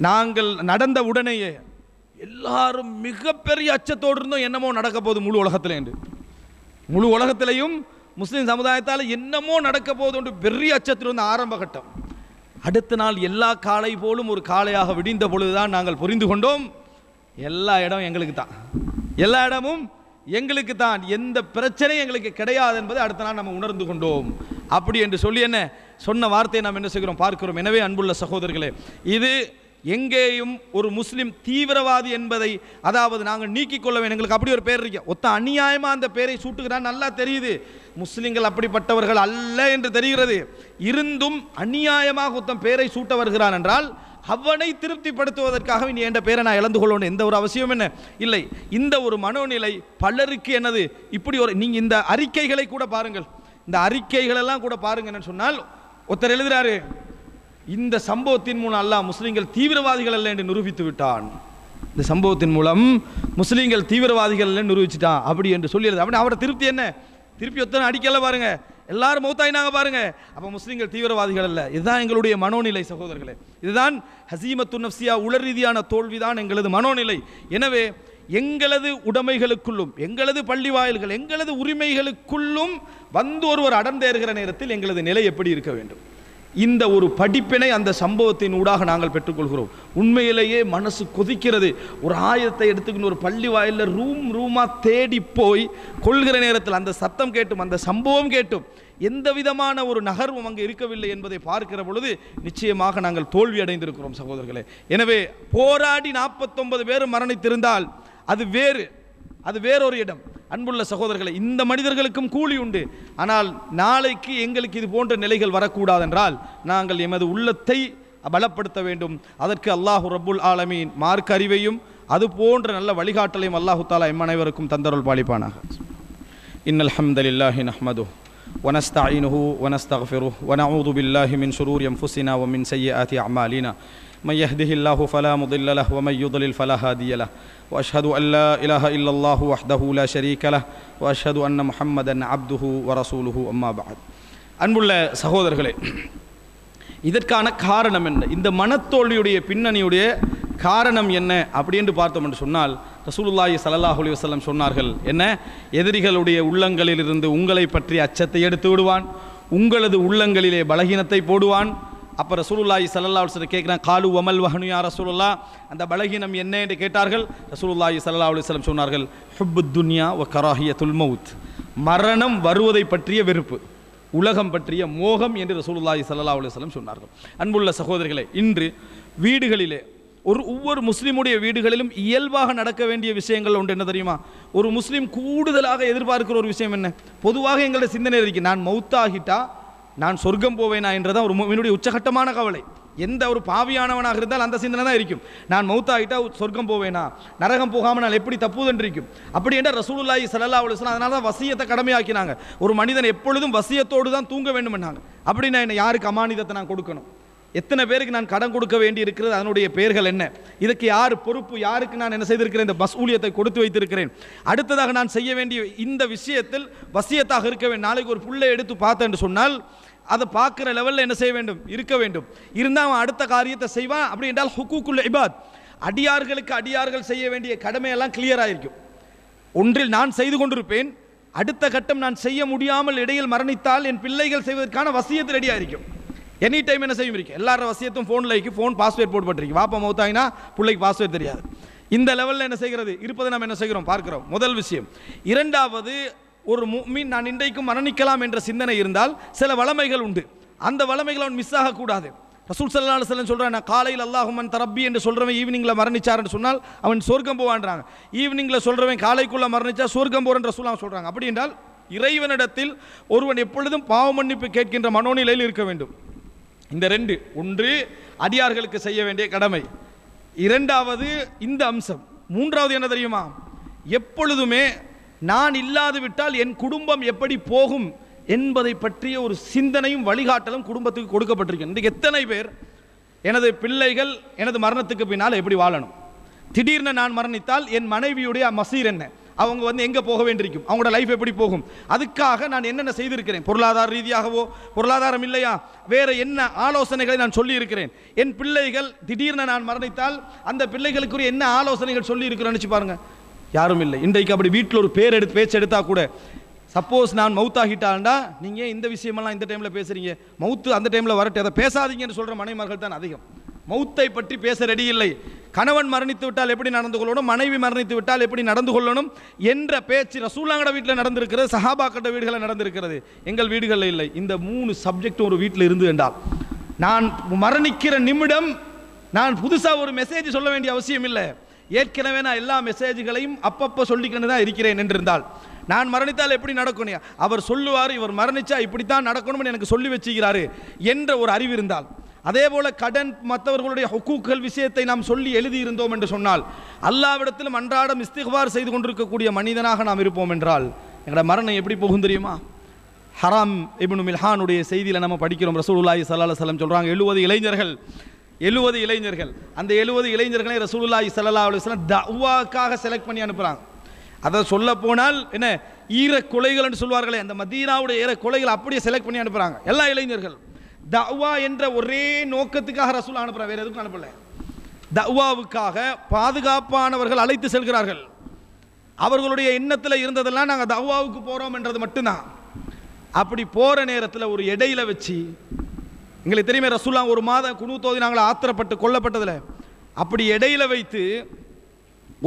நாங்கள் நடந்த உடனேயே எல்லாரும் மிகப்பெரிய அச்சத்தோடு இருந்தோம் என்னமோ நடக்க போகுது முழு உலகத்தில் என்று முழு உலகத்திலையும் முஸ்லீம் சமுதாயத்தால் என்னமோ நடக்க என்று பெரிய அச்சத்தில் இருந்த ஆரம்ப கட்டம் அடுத்த நாள் எல்லா காலை போலும் ஒரு காலையாக விடிந்த பொழுதுதான் நாங்கள் புரிந்து கொண்டோம் எல்லா இடம் எங்களுக்கு தான் எல்லா இடமும் எங்களுக்கு தான் எந்த பிரச்சனையும் எங்களுக்கு கிடையாது என்பது அடுத்த நாள் நம்ம உணர்ந்து கொண்டோம் அப்படி என்று சொல்லி என்ன சொன்ன வார்த்தையை நாம் என்ன செய்கிறோம் பார்க்கிறோம் எனவே அன்புள்ள சகோதரர்களே இது எங்கேயும் ஒரு முஸ்லீம் தீவிரவாதி என்பதை அதாவது நாங்கள் நீக்கிக் கொள்ள வேண்டும் எங்களுக்கு அப்படி ஒரு பேர் இருக்கு ஒத்த அநியாயமாக அந்த பேரை சூட்டுகிறான் நல்லா தெரியுது முஸ்லீம்கள் அப்படிப்பட்டவர்கள் அல்ல என்று தெரிகிறது இருந்தும் அநியாயமாக ஒத்தம் பேரை சூட்ட வருகிறான் என்றால் அவனை திருப்திப்படுத்துவதற்காக இனி என்ற பேரை நான் இழந்து கொள்ளணும் எந்த ஒரு அவசியம் என்ன இல்லை இந்த ஒரு மனோநிலை பலருக்கு என்னது இப்படி ஒரு நீங்கள் இந்த அறிக்கைகளை கூட பாருங்கள் இந்த அறிக்கைகளெல்லாம் கூட என்ன சொன்னால் ஒருத்தர் எழுதுகிறாரு இந்த சம்பவத்தின் மூலம் அல்லாஹ் முஸ்லீம்கள் தீவிரவாதிகள் அல்ல என்று நிரூபித்து விட்டான் இந்த சம்பவத்தின் மூலம் முஸ்லீம்கள் தீவிரவாதிகள் இல்லைன்னு நிரூபிச்சிட்டான் அப்படி என்று சொல்லியது அப்படி அவரை திருப்தி என்ன திருப்பி ஒத்தனை அடிக்கல பாருங்க எல்லாரும் மௌத்தாயினாங்க பாருங்க அப்போ முஸ்லீம்கள் தீவிரவாதிகள் அல்ல இதுதான் எங்களுடைய மனோநிலை சகோதரர்களே இதுதான் ஹசீமத்து நப்சியா உளர் ரீதியான தோல்விதான் எங்களது மனோநிலை எனவே எங்களது உடைமைகளுக்குள்ளும் எங்களது பள்ளி வாயில்கள் எங்களது உரிமைகளுக்குள்ளும் வந்து ஒருவர் அடர்ந்தேறுகிற நேரத்தில் எங்களது நிலை எப்படி இருக்க வேண்டும் இந்த ஒரு படிப்பினை அந்த சம்பவத்தின் ஊடாக நாங்கள் பெற்றுக்கொள்கிறோம் உண்மையிலேயே மனசு கொதிக்கிறது ஒரு ஆயத்தை எடுத்துக்கின்னு ஒரு பள்ளி வாயிலில் ரூம் ரூமாக தேடி போய் கொள்கிற நேரத்தில் அந்த சத்தம் கேட்டும் அந்த சம்பவம் கேட்டும் எந்த விதமான ஒரு நகர்வும் அங்கே இருக்கவில்லை என்பதை பார்க்கிற பொழுது நிச்சயமாக நாங்கள் தோல்வி அடைந்திருக்கிறோம் சகோதரர்களே எனவே போராடி நாற்பத்தொன்பது பேர் மரணித்திருந்தால் அது வேறு அது வேறொரு இடம் அன்புள்ள சகோதரர்களை இந்த மனிதர்களுக்கும் கூலி உண்டு ஆனால் நாளைக்கு எங்களுக்கு இது போன்ற நிலைகள் வரக்கூடாதென்றால் நாங்கள் எமது உள்ளத்தை பலப்படுத்த வேண்டும் அதற்கு அல்லாஹு ரபுல் ஆலமீன் மார்க் அறிவையும் அது போன்ற நல்ல வழிகாட்டலையும் அல்லாஹு தாலா எம் அனைவருக்கும் தந்தருள் பாலிப்பானாக இன்னல் ஹம்தலில்லாஹி நஹ்மது ونستعينه ونستغفره ونعوذ بالله من شرور أنفسنا ومن سيئات أعمالنا من يهده الله فلا مضل له ومن يضلل فلا هادي له واشهد ان لا اله الا الله وحده لا شريك له واشهد ان محمدا عبده ورسوله اما بعد அன்புள்ள சகோதரர்களே இதற்கான காரணம் என்ன இந்த மனத்தோல்வியுடைய பின்னணியுடைய காரணம் என்ன அப்படி என்று பார்த்தோம் என்று சொன்னால் ரசூலுல்லாஹி சல்லாஹ் அலி வசலம் சொன்னார்கள் என்ன எதிரிகளுடைய உள்ளங்களிலிருந்து உங்களை பற்றி அச்சத்தை எடுத்து விடுவான் உங்களது உள்ளங்களிலே பலகீனத்தை போடுவான் அப்போ ரசூலுல்லாஹி சல்லா அலுவலம் கேட்குறேன் காலு ஒமல் வஹனு யார் ரசூலுல்லா அந்த பலகீனம் என்ன என்று கேட்டார்கள் ரசூலுல்லாஹி சல்லா அலுவலம் சொன்னார்கள் ஹுப்பு துன்யா ஒ கராஹிய துல்மவுத் மரணம் வருவதை பற்றிய வெறுப்பு உலகம் பற்றிய மோகம் என்று ரசூலுல்லாஹி சல்லா அலுவலம் சொன்னார்கள் அன்புள்ள சகோதரிகளை இன்று வீடுகளிலே ஒரு ஒவ்வொரு முஸ்லீமுடைய வீடுகளிலும் இயல்பாக நடக்க வேண்டிய விஷயங்கள் ஒன்று என்ன தெரியுமா ஒரு முஸ்லீம் கூடுதலாக எதிர்பார்க்கிற ஒரு விஷயம் என்ன பொதுவாக எங்களோட சிந்தனை இருக்கு நான் மௌத்தாகிட்டா நான் சொர்க்கம் போவேனா என்றதான் ஒரு என்னுடைய உச்சகட்டமான கவலை எந்த ஒரு பாவியானவனாக இருந்தால் அந்த சிந்தனை தான் இருக்கும் நான் மௌத்தாகிட்டா சொர்க்கம் போவேனா நரகம் போகாமல் நான் எப்படி தப்புவதென்று இருக்கும் அப்படி என்ற ரசூலுல்லாஹி சல்லா அலுவலாம் அதனால தான் வசியத்தை கடமையாக்கினாங்க ஒரு மனிதன் எப்பொழுதும் வசியத்தோடு தான் தூங்க வேண்டும் என்னாங்க அப்படின்னா என்னை யாருக்கு அமானிதத்தை நான் கொடுக்கணும் எத்தனை பேருக்கு நான் கடன் கொடுக்க வேண்டி இருக்கிறது அதனுடைய பெயர்கள் என்ன இதுக்கு யார் பொறுப்பு யாருக்கு நான் என்ன செய்திருக்கிறேன் இந்த பஸ் ஊழியத்தை கொடுத்து வைத்திருக்கிறேன் அடுத்ததாக நான் செய்ய வேண்டிய இந்த விஷயத்தில் வசியத்தாக இருக்க வேண்டும் நாளைக்கு ஒரு புள்ளை எடுத்து பார்த்தேன்னு சொன்னால் அதை பார்க்குற லெவலில் என்ன செய்ய வேண்டும் இருக்க வேண்டும் இருந்தால் அவன் அடுத்த காரியத்தை செய்வான் அப்படி என்றால் ஹுக்கூக்குள் இபாத் அடியார்களுக்கு அடியார்கள் செய்ய வேண்டிய கடமையெல்லாம் கிளியர் இருக்கும் ஒன்றில் நான் செய்து கொண்டிருப்பேன் அடுத்த கட்டம் நான் செய்ய முடியாமல் இடையில் மரணித்தால் என் பிள்ளைகள் செய்வதற்கான வசியத்தில் ரெடியாக இருக்கும் எனி டைம் என்ன செய்யும் இருக்கு எல்லாரும் வசியத்தும் ஃபோனில் வைக்கி ஃபோன் பாஸ்வேர்ட் போட்டு போட்டுருக்கு வாப்பா மௌத்தாங்கன்னா பிள்ளைக்கு பாஸ்வேர்ட் தெரியாது இந்த லெவலில் என்ன செய்கிறது இருப்பதை நம்ம என்ன செய்கிறோம் பார்க்குறோம் முதல் விஷயம் இரண்டாவது ஒரு மீன் நான் இன்றைக்கும் மரணிக்கலாம் என்ற சிந்தனை இருந்தால் சில வளமைகள் உண்டு அந்த வளமைகள் அவன் மிஸ் ஆகக்கூடாது ரசூல் சல்லா அலுவலம் சொல்கிறான் நான் காலையில் அல்லாஹுமன் தரப்பி என்று சொல்கிறவன் ஈவினிங்கில் மரணிச்சாருன்னு சொன்னால் அவன் சொர்க்கம் போவான்றாங்க ஈவினிங்கில் சொல்கிறவன் காலைக்குள்ளே மரணிச்சா சொர்க்கம் போகிறன்ற ரசூலாம் சொல்கிறாங்க அப்படி என்றால் இறைவனிடத்தில் ஒருவன் எப்பொழுதும் பாவ மன்னிப்பு கேட்கின்ற மனோநிலையில் இருக்க வேண்டும் இந்த ரெண்டு ஒன்று அடியார்களுக்கு செய்ய வேண்டிய கடமை இரண்டாவது இந்த அம்சம் மூன்றாவது என்ன தெரியுமா எப்பொழுதுமே நான் இல்லாது விட்டால் என் குடும்பம் எப்படி போகும் என்பதை பற்றிய ஒரு சிந்தனையும் வழிகாட்டலும் குடும்பத்துக்கு கொடுக்கப்பட்டிருக்கு இன்றைக்கு எத்தனை பேர் எனது பிள்ளைகள் எனது மரணத்துக்கு பின்னால் எப்படி வாழணும் திடீர்னு நான் மரணித்தால் என் மனைவியுடைய மசீர் என்ன அவங்க வந்து எங்கே போக வேண்டியிருக்கும் அவங்களோட லைஃப் எப்படி போகும் அதுக்காக நான் என்னென்ன செய்திருக்கிறேன் பொருளாதார ரீதியாகவோ பொருளாதாரம் இல்லையா வேறு என்ன ஆலோசனைகளை நான் சொல்லியிருக்கிறேன் என் பிள்ளைகள் திடீர்னு நான் மரணித்தால் அந்த பிள்ளைகளுக்குரிய என்ன ஆலோசனைகள் சொல்லியிருக்கிறேன் நினச்சி பாருங்கள் யாரும் இல்லை இன்றைக்கு அப்படி வீட்டில் ஒரு பேர் எடுத்து பேச்சு எடுத்தால் கூட சப்போஸ் நான் மவுத்தாகிட்டாண்டா நீங்கள் இந்த விஷயமெல்லாம் இந்த டைமில் பேசுகிறீங்க மவுத்து அந்த டைமில் வரட்டு அதை பேசாதீங்கன்னு சொல்கிற மனைமார்கள் தான் அதிகம் மௌத்தை பற்றி பேச ரெடி இல்லை கணவன் மரணித்து விட்டால் எப்படி நடந்து கொள்ளணும் மனைவி மரணித்து விட்டால் எப்படி நடந்து கொள்ளணும் என்ற பேச்சு ரசூலாங்கட வீட்டில் நடந்திருக்கிறது சஹாபாக்கட வீடுகளில் நடந்திருக்கிறது எங்கள் வீடுகளில் இல்லை இந்த மூணு சப்ஜெக்ட் ஒரு வீட்டில் இருந்து என்றால் நான் மரணிக்கிற நிமிடம் நான் புதுசாக ஒரு மெசேஜ் சொல்ல வேண்டிய அவசியம் இல்லை ஏற்கனவே நான் எல்லா மெசேஜ்களையும் அப்பப்போ சொல்லிக்கொண்டு தான் இருக்கிறேன் என்றிருந்தால் நான் மரணித்தால் எப்படி நடக்கும் அவர் சொல்லுவார் இவர் மரணிச்சா இப்படித்தான் நடக்கணும்னு எனக்கு சொல்லி வச்சுக்கிறாரு என்ற ஒரு அறிவு இருந்தால் அதே போல கடன் மற்றவர்களுடைய ஹொக்கூக்கள் விஷயத்தை நாம் சொல்லி எழுதியிருந்தோம் என்று சொன்னால் அல்லாவிடத்திலும் அன்றாடம் இஸ்திகார் செய்து கொண்டிருக்கக்கூடிய மனிதனாக நாம் இருப்போம் என்றால் எங்களோட மரணம் எப்படி போகும் தெரியுமா ஹராம் இபின் மில்ஹானுடைய செய்தியில் நம்ம படிக்கிறோம் ரசூலுல்லாஹி சல்லா சலம் சொல்கிறாங்க எழுபது இளைஞர்கள் எழுபது இளைஞர்கள் அந்த எழுபது இளைஞர்களை ரசூலுல்லாஹி சல்லா அலுவலம் தவாக்காக செலக்ட் பண்ணி அனுப்புகிறாங்க அதை சொல்ல போனால் என்ன ஈர கொலைகள்னு சொல்வார்களே அந்த மதீனாவுடைய ஈர கொலைகள் அப்படியே செலக்ட் பண்ணி அனுப்புகிறாங்க எல்லா இளைஞர்கள் தவா என்ற ஒரே நோக்கத்துக்காக ரசூல் அனுப்புகிறேன் வேறு எதுக்கும் அனுப்பலை தவாவுக்காக பாதுகாப்பானவர்கள் அழைத்து செல்கிறார்கள் அவர்களுடைய எண்ணத்தில் இருந்ததெல்லாம் நாங்கள் தவாவுக்கு போகிறோம் என்றது மட்டும்தான் அப்படி போகிற நேரத்தில் ஒரு இடையில வச்சு எங்களுக்கு தெரியுமே ரசூல்லா ஒரு மாதம் குணு தோதி நாங்கள் ஆத்திரப்பட்டு கொல்லப்பட்டதில் அப்படி இடையில வைத்து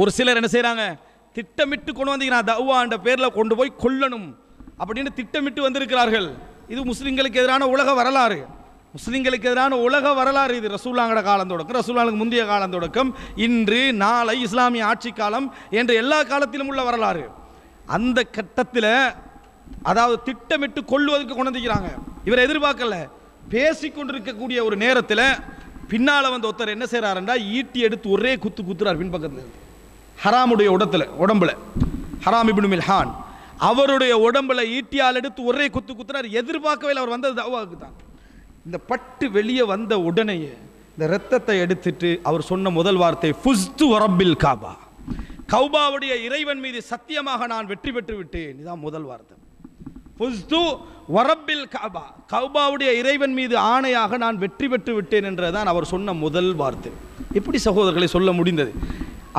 ஒரு சிலர் என்ன செய்கிறாங்க திட்டமிட்டு கொண்டு வந்தீங்கன்னா என்ற பேரில் கொண்டு போய் கொல்லணும் அப்படின்னு திட்டமிட்டு வந்திருக்கிறார்கள் இது முஸ்லீம்களுக்கு எதிரான உலக வரலாறு முஸ்லீம்களுக்கு எதிரான உலக வரலாறு இது ரசூல்லாங்கட காலம் தொடக்கம் ரசூல்லாங்களுக்கு முந்தைய காலம் தொடக்கம் இன்று நாளை இஸ்லாமிய ஆட்சி காலம் என்ற எல்லா காலத்திலும் உள்ள வரலாறு அந்த கட்டத்தில் அதாவது திட்டமிட்டு கொள்வதற்கு கொண்டு வந்துக்கிறாங்க இவரை எதிர்பார்க்கல பேசி கொண்டிருக்கக்கூடிய ஒரு நேரத்தில் பின்னால் வந்த ஒருத்தர் என்ன செய்கிறாருன்றா ஈட்டி எடுத்து ஒரே குத்து குத்துறார் பின்பக்கத்தில் ஹராமுடைய உடத்தில் உடம்புல ஹராம் இபின் மில்ஹான் அவருடைய உடம்புல ஈட்டியால் எடுத்து ஒரே குத்து குத்துனார் எதிர்பார்க்கவே அவர் வந்தது தவாவுக்கு தான் இந்த பட்டு வெளியே வந்த உடனேயே இந்த ரத்தத்தை எடுத்துட்டு அவர் சொன்ன முதல் வார்த்தை ஃபுஸ்து வரப்பில் காபா கௌபாவுடைய இறைவன் மீது சத்தியமாக நான் வெற்றி பெற்று விட்டேன் இதுதான் முதல் வார்த்தை ஃபுஸ்து வரப்பில் காபா கௌபாவுடைய இறைவன் மீது ஆணையாக நான் வெற்றி பெற்று விட்டேன் என்றதான் அவர் சொன்ன முதல் வார்த்தை எப்படி சகோதரர்களை சொல்ல முடிந்தது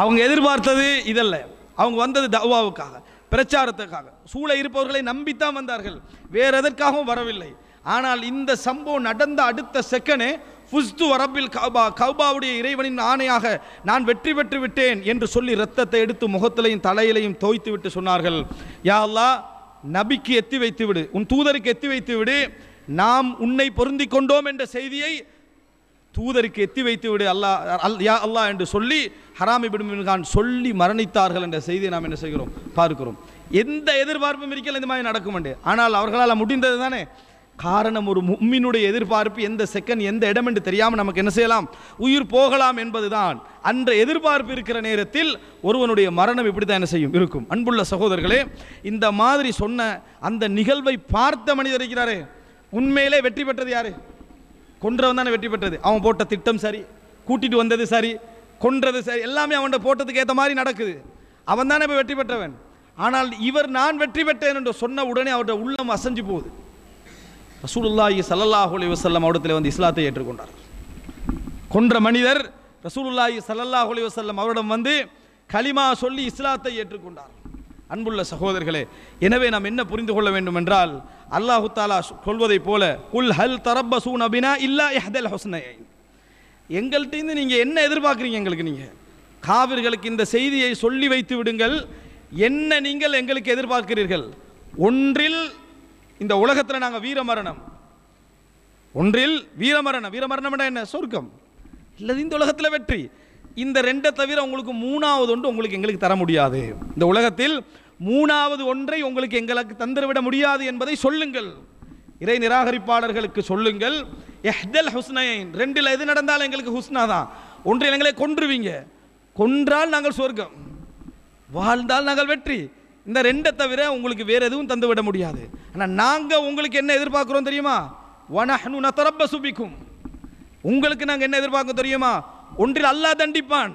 அவங்க எதிர்பார்த்தது இதல்ல அவங்க வந்தது தவாவுக்காக பிரச்சாரத்துக்காக சூழ இருப்பவர்களை நம்பித்தான் வந்தார்கள் வேற எதற்காகவும் வரவில்லை ஆனால் இந்த சம்பவம் நடந்த அடுத்த செகண்டே ஃபுஸ்து வரப்பில் கௌபா கௌபாவுடைய இறைவனின் ஆணையாக நான் வெற்றி பெற்று விட்டேன் என்று சொல்லி ரத்தத்தை எடுத்து முகத்திலையும் தலையிலையும் தோய்த்து விட்டு சொன்னார்கள் யா அல்லா நபிக்கு எத்தி வைத்து விடு உன் தூதருக்கு எத்தி வைத்து விடு நாம் உன்னை பொருந்தி கொண்டோம் என்ற செய்தியை தூதருக்கு எத்தி வைத்து விடு அல்லா அல் யா அல்லா என்று சொல்லி ஹராமி பிடிமின்கான் சொல்லி மரணித்தார்கள் என்ற செய்தியை நாம் என்ன செய்கிறோம் பார்க்கிறோம் எந்த எதிர்பார்ப்பும் இருக்கல இந்த மாதிரி நடக்கும் ஆனால் அவர்களால் முடிந்தது தானே காரணம் ஒரு மும்மினுடைய எதிர்பார்ப்பு எந்த செகண்ட் எந்த இடம் என்று தெரியாமல் நமக்கு என்ன செய்யலாம் உயிர் போகலாம் என்பதுதான் அன்ற எதிர்பார்ப்பு இருக்கிற நேரத்தில் ஒருவனுடைய மரணம் இப்படி தான் என்ன செய்யும் இருக்கும் அன்புள்ள சகோதரர்களே இந்த மாதிரி சொன்ன அந்த நிகழ்வை பார்த்த மனிதர் இருக்கிறாரே உண்மையிலே வெற்றி பெற்றது யாரு கொன்றவன் தானே வெற்றி பெற்றது அவன் போட்ட திட்டம் சரி கூட்டிகிட்டு வந்தது சரி கொன்றது சரி எல்லாமே அவன்கிட்ட போட்டதுக்கு ஏற்ற மாதிரி நடக்குது அவன் தானே இப்போ வெற்றி பெற்றவன் ஆனால் இவர் நான் வெற்றி பெற்றேன் என்று சொன்ன உடனே அவருடைய உள்ளம் அசைஞ்சு போகுது ரசூலுல்லாஹி சல்லல்லாஹு அலி வசல்லம் அவடத்தில் வந்து இஸ்லாத்தை ஏற்றுக்கொண்டார் கொன்ற மனிதர் ரசூலுல்லாஹி சல்லல்லாஹு அலி வசல்லம் அவரிடம் வந்து கலிமா சொல்லி இஸ்லாத்தை ஏற்றுக்கொண்டார் அன்புள்ள சகோதரர்களே எனவே நாம் என்ன புரிந்து கொள்ள வேண்டும் என்றால் அல்லாஹு தாலா சொல்வதைப் போல குல் ஹல் தரப்ப சூன் அபினா இல்லா எஹதல் ஹொஸ்னை எங்கள்கிட்டேருந்து நீங்கள் என்ன எதிர்பார்க்குறீங்க எங்களுக்கு நீங்கள் காவிர்களுக்கு இந்த செய்தியை சொல்லி வைத்து விடுங்கள் என்ன நீங்கள் எங்களுக்கு எதிர்பார்க்கிறீர்கள் ஒன்றில் இந்த உலகத்தில் நாங்கள் வீரமரணம் ஒன்றில் வீரமரணம் வீரமரணம்னா என்ன சொர்க்கம் இல்லது இந்த உலகத்தில் வெற்றி இந்த ரெண்டை தவிர உங்களுக்கு மூணாவது ஒன்று உங்களுக்கு எங்களுக்கு தர முடியாது இந்த உலகத்தில் மூணாவது ஒன்றை உங்களுக்கு எங்களுக்கு தந்துவிட முடியாது என்பதை சொல்லுங்கள் இறை நிராகரிப்பாளர்களுக்கு சொல்லுங்கள் எஹ்தல் ஹுஸ்னைன் ரெண்டில் எது நடந்தாலும் எங்களுக்கு ஹுஸ்னா தான் ஒன்றில் எங்களை கொன்றுவீங்க கொன்றால் நாங்கள் சொர்க்கம் வாழ்ந்தால் நாங்கள் வெற்றி இந்த ரெண்டை தவிர உங்களுக்கு வேறு எதுவும் தந்துவிட முடியாது ஆனால் நாங்கள் உங்களுக்கு என்ன எதிர்பார்க்குறோம் தெரியுமா வனஹனு நத்தரப்ப சுபிக்கும் உங்களுக்கு நாங்கள் என்ன எதிர்பார்க்க தெரியுமா ஒன்றில் அல்லாஹ் தண்டிப்பான்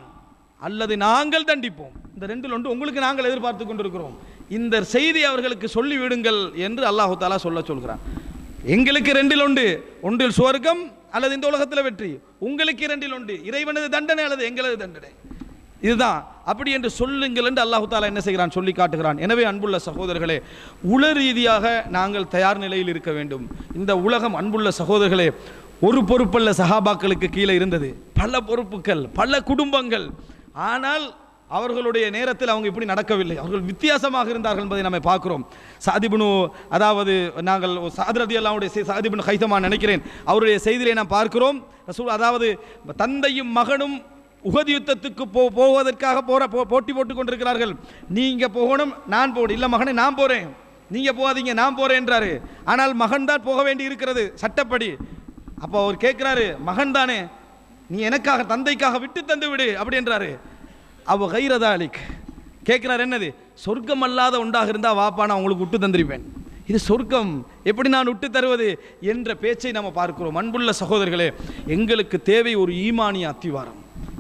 அல்லது நாங்கள் தண்டிப்போம் இந்த ரெண்டில் ஒன்று உங்களுக்கு நாங்கள் எதிர்பார்த்து கொண்டிருக்கிறோம் இந்த செய்தி அவர்களுக்கு சொல்லிவிடுங்கள் என்று அல்லாஹு தாலா சொல்ல சொல்கிறான் எங்களுக்கு ரெண்டில் ஒன்று ஒன்றில் சுவர்க்கம் அல்லது இந்த உலகத்தில் வெற்றி உங்களுக்கு இரண்டில் ஒன்று இறைவனது தண்டனை அல்லது எங்களது தண்டனை இதுதான் அப்படி என்று சொல்லுங்கள் என்று அல்லாஹு தாலா என்ன செய்கிறான் சொல்லி காட்டுகிறான் எனவே அன்புள்ள சகோதரர்களே உள ரீதியாக நாங்கள் தயார் நிலையில் இருக்க வேண்டும் இந்த உலகம் அன்புள்ள சகோதரர்களே ஒரு பொறுப்பல்ல சஹாபாக்களுக்கு கீழே இருந்தது பல பொறுப்புகள் பல குடும்பங்கள் ஆனால் அவர்களுடைய நேரத்தில் அவங்க இப்படி நடக்கவில்லை அவர்கள் வித்தியாசமாக இருந்தார்கள் என்பதை நம்ம பார்க்குறோம் சாதிபுனு அதாவது நாங்கள் சாதிரதி அல்லாவுடைய சாதிபுன் ஹைதமா நினைக்கிறேன் அவருடைய செய்தியிலே நாம் பார்க்கிறோம் அதாவது தந்தையும் மகனும் உகதி யுத்தத்துக்கு போ போவதற்காக போகிற போ போட்டி போட்டு கொண்டிருக்கிறார்கள் நீங்கள் போகணும் நான் போகணும் இல்லை மகனை நான் போகிறேன் நீங்கள் போகாதீங்க நான் போகிறேன் என்றார் ஆனால் மகன் தான் போக வேண்டி இருக்கிறது சட்டப்படி அப்போ அவர் கேட்குறாரு மகன் தானே நீ எனக்காக தந்தைக்காக விட்டு தந்து விடு அப்படின்றாரு அவ கைரதா அலிக் கேட்குறாரு என்னது சொர்க்கம் அல்லாத உண்டாக இருந்தால் வாப்பா நான் உங்களுக்கு விட்டு தந்திருப்பேன் இது சொர்க்கம் எப்படி நான் விட்டு தருவது என்ற பேச்சை நம்ம பார்க்கிறோம் அன்புள்ள சகோதரர்களே எங்களுக்கு தேவை ஒரு ஈமானிய அத்திவாரம்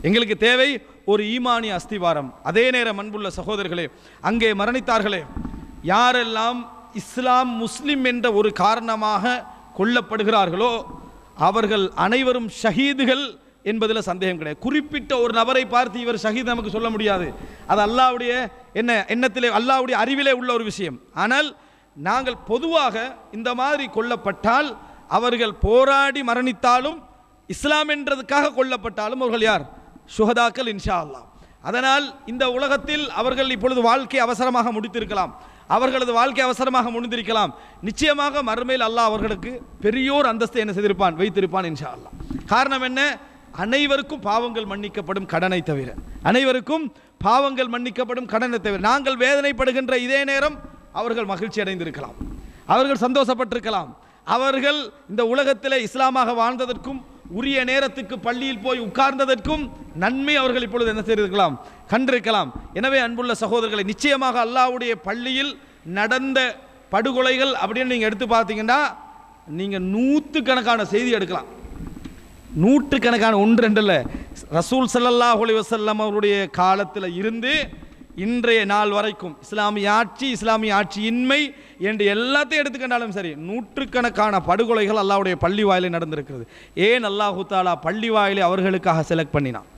எங்களுக்கு தேவை ஒரு ஈமானிய அஸ்திவாரம் அதே நேரம் அன்புள்ள சகோதரர்களே அங்கே மரணித்தார்களே யாரெல்லாம் இஸ்லாம் முஸ்லிம் என்ற ஒரு காரணமாக கொல்லப்படுகிறார்களோ அவர்கள் அனைவரும் ஷஹீதுகள் என்பதில் சந்தேகம் கிடையாது குறிப்பிட்ட ஒரு நபரை பார்த்து இவர் ஷஹீத் நமக்கு சொல்ல முடியாது அது அல்லாவுடைய என்ன எண்ணத்திலே அல்லாவுடைய அறிவிலே உள்ள ஒரு விஷயம் ஆனால் நாங்கள் பொதுவாக இந்த மாதிரி கொல்லப்பட்டால் அவர்கள் போராடி மரணித்தாலும் இஸ்லாம் என்றதுக்காக கொல்லப்பட்டாலும் அவர்கள் யார் சுகதாக்கள் இன்ஷா அல்லாம் அதனால் இந்த உலகத்தில் அவர்கள் இப்பொழுது வாழ்க்கை அவசரமாக முடித்திருக்கலாம் அவர்களது வாழ்க்கை அவசரமாக முடிந்திருக்கலாம் நிச்சயமாக மறுமையில் அல்லாஹ் அவர்களுக்கு பெரியோர் அந்தஸ்தை என்ன செய்திருப்பான் வைத்திருப்பான் என்ஷா அல்லாம் காரணம் என்ன அனைவருக்கும் பாவங்கள் மன்னிக்கப்படும் கடனை தவிர அனைவருக்கும் பாவங்கள் மன்னிக்கப்படும் கடனை தவிர நாங்கள் வேதனைப்படுகின்ற இதே நேரம் அவர்கள் மகிழ்ச்சி அடைந்திருக்கலாம் அவர்கள் சந்தோஷப்பட்டிருக்கலாம் அவர்கள் இந்த உலகத்தில் இஸ்லாமாக வாழ்ந்ததற்கும் உரிய நேரத்துக்கு பள்ளியில் போய் உட்கார்ந்ததற்கும் நன்மை அவர்கள் இப்பொழுது என்ன செய்திருக்கலாம் கண்டிருக்கலாம் எனவே அன்புள்ள சகோதரர்களை நிச்சயமாக அல்லாவுடைய பள்ளியில் நடந்த படுகொலைகள் அப்படின்னு நீங்கள் எடுத்து பார்த்தீங்கன்னா நீங்கள் நூற்று கணக்கான செய்தி எடுக்கலாம் நூற்று கணக்கான ஒன்று இல்லை ரசூல் சல்லல்லாஹ் அலி வசல்லம் அவருடைய காலத்தில் இருந்து இன்றைய நாள் வரைக்கும் இஸ்லாமிய ஆட்சி இஸ்லாமிய ஆட்சியின்மை என்று எல்லாத்தையும் எடுத்துக்கண்டாலும் சரி நூற்றுக்கணக்கான படுகொலைகள் அல்லாவுடைய பள்ளி வாயிலே நடந்திருக்கிறது ஏன் அல்லாஹு தாலா பள்ளி வாயிலை அவர்களுக்காக செலக்ட் பண்ணினான்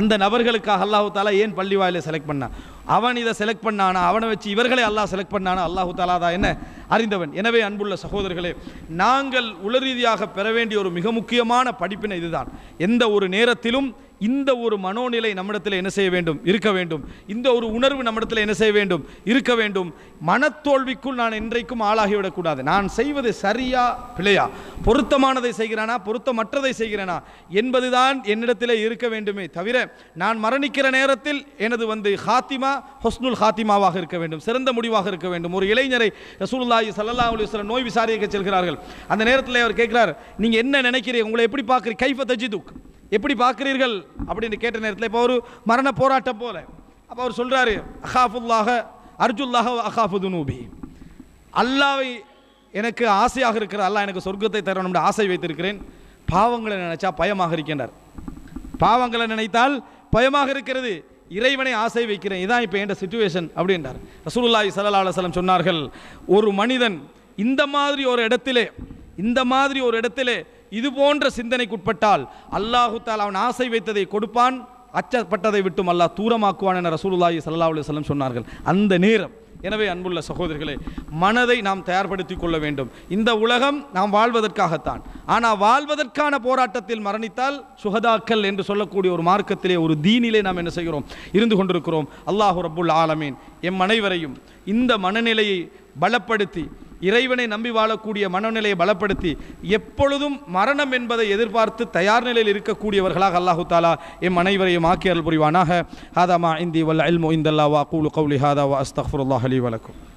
அந்த நபர்களுக்காக அல்லாஹு தாலா ஏன் பள்ளி வாயிலை செலக்ட் பண்ணான் அவன் இதை செலக்ட் பண்ணானா அவனை வச்சு இவர்களை அல்லாஹ் செலக்ட் பண்ணானா அல்லாஹு தாலாதா என்ன அறிந்தவன் எனவே அன்புள்ள சகோதரர்களே நாங்கள் உளரீதியாக பெற வேண்டிய ஒரு மிக முக்கியமான படிப்பினை இதுதான் எந்த ஒரு நேரத்திலும் இந்த ஒரு மனோநிலை நம்மிடத்தில் என்ன செய்ய வேண்டும் இருக்க வேண்டும் இந்த ஒரு உணர்வு நம்மிடத்தில் என்ன செய்ய வேண்டும் இருக்க வேண்டும் மனத்தோல்விக்குள் நான் இன்றைக்கும் ஆளாகிவிடக்கூடாது நான் செய்வது சரியா பிழையா பொருத்தமானதை செய்கிறானா பொருத்தமற்றதை செய்கிறேனா என்பதுதான் என்னிடத்தில் இருக்க வேண்டுமே தவிர நான் மரணிக்கிற நேரத்தில் எனது வந்து ஹாத்திமா ஹொஸ்னுல் ஹாத்திமாவாக இருக்க வேண்டும் சிறந்த முடிவாக இருக்க வேண்டும் ஒரு இளைஞரை ரசூலுல்லாஹி சல்லா அலுவலம் நோய் விசாரிக்க செல்கிறார்கள் அந்த நேரத்தில் அவர் கேட்கிறார் நீங்கள் என்ன நினைக்கிறீங்க உங்களை எப்படி பார்க்குறீங்க கைஃப தஜிதுக் எப்படி பார்க்குறீர்கள் அப்படின்னு கேட்ட நேரத்தில் இப்போ ஒரு மரண போராட்டம் போல அப்போ அவர் சொல்கிறாரு அஹாஃபுல்லாக அர்ஜுல்லாக அஹாஃபுது நூபி அல்லாவை எனக்கு ஆசையாக இருக்கிற அல்லாஹ் எனக்கு சொர்க்கத்தை தரணும்னு ஆசை வைத்திருக்கிறேன் பாவங்களை நினைச்சா பயமாக இருக்கின்றார் பாவங்களை நினைத்தால் பயமாக இருக்கிறது இறைவனை ஆசை வைக்கிறேன் இதான் இப்போ என்ற சுச்சுவேஷன் அப்படின்றார் ரசூலுல்லாய் சல்லா அலுவலம் சொன்னார்கள் ஒரு மனிதன் இந்த மாதிரி ஒரு இடத்திலே இந்த மாதிரி ஒரு இடத்திலே இது போன்ற சிந்தனைக்குட்பட்டால் அல்லாஹு தால் அவன் ஆசை வைத்ததை கொடுப்பான் அச்சப்பட்டதை விட்டும் அல்லாஹ் தூரமாக்குவான் என ரசூலுல்லாஹி சல்லா அலுவலம் சொன்னார்கள் அந்த நேரம் எனவே அன்புள்ள சகோதரிகளே மனதை நாம் தயார்படுத்திக் கொள்ள வேண்டும் இந்த உலகம் நாம் வாழ்வதற்காகத்தான் ஆனால் வாழ்வதற்கான போராட்டத்தில் மரணித்தால் சுகதாக்கல் என்று சொல்லக்கூடிய ஒரு மார்க்கத்திலே ஒரு தீனிலே நாம் என்ன செய்கிறோம் இருந்து கொண்டிருக்கிறோம் அல்லாஹு ரபுல் ஆலமீன் எம் அனைவரையும் இந்த மனநிலையை பலப்படுத்தி இறைவனை நம்பி வாழக்கூடிய மனநிலையை பலப்படுத்தி எப்பொழுதும் மரணம் என்பதை எதிர்பார்த்து தயார் நிலையில் இருக்கக்கூடியவர்களாக அல்லாஹு தாலா எம் அனைவரையும் ஆக்கியல் புரிவானாக ஹாதாமா இந்தி வல்ல அல்மோ இந்தல்லா வா கூலு கவுலி ஹாதா வா அஸ்தஃபுல்லாஹ் அலி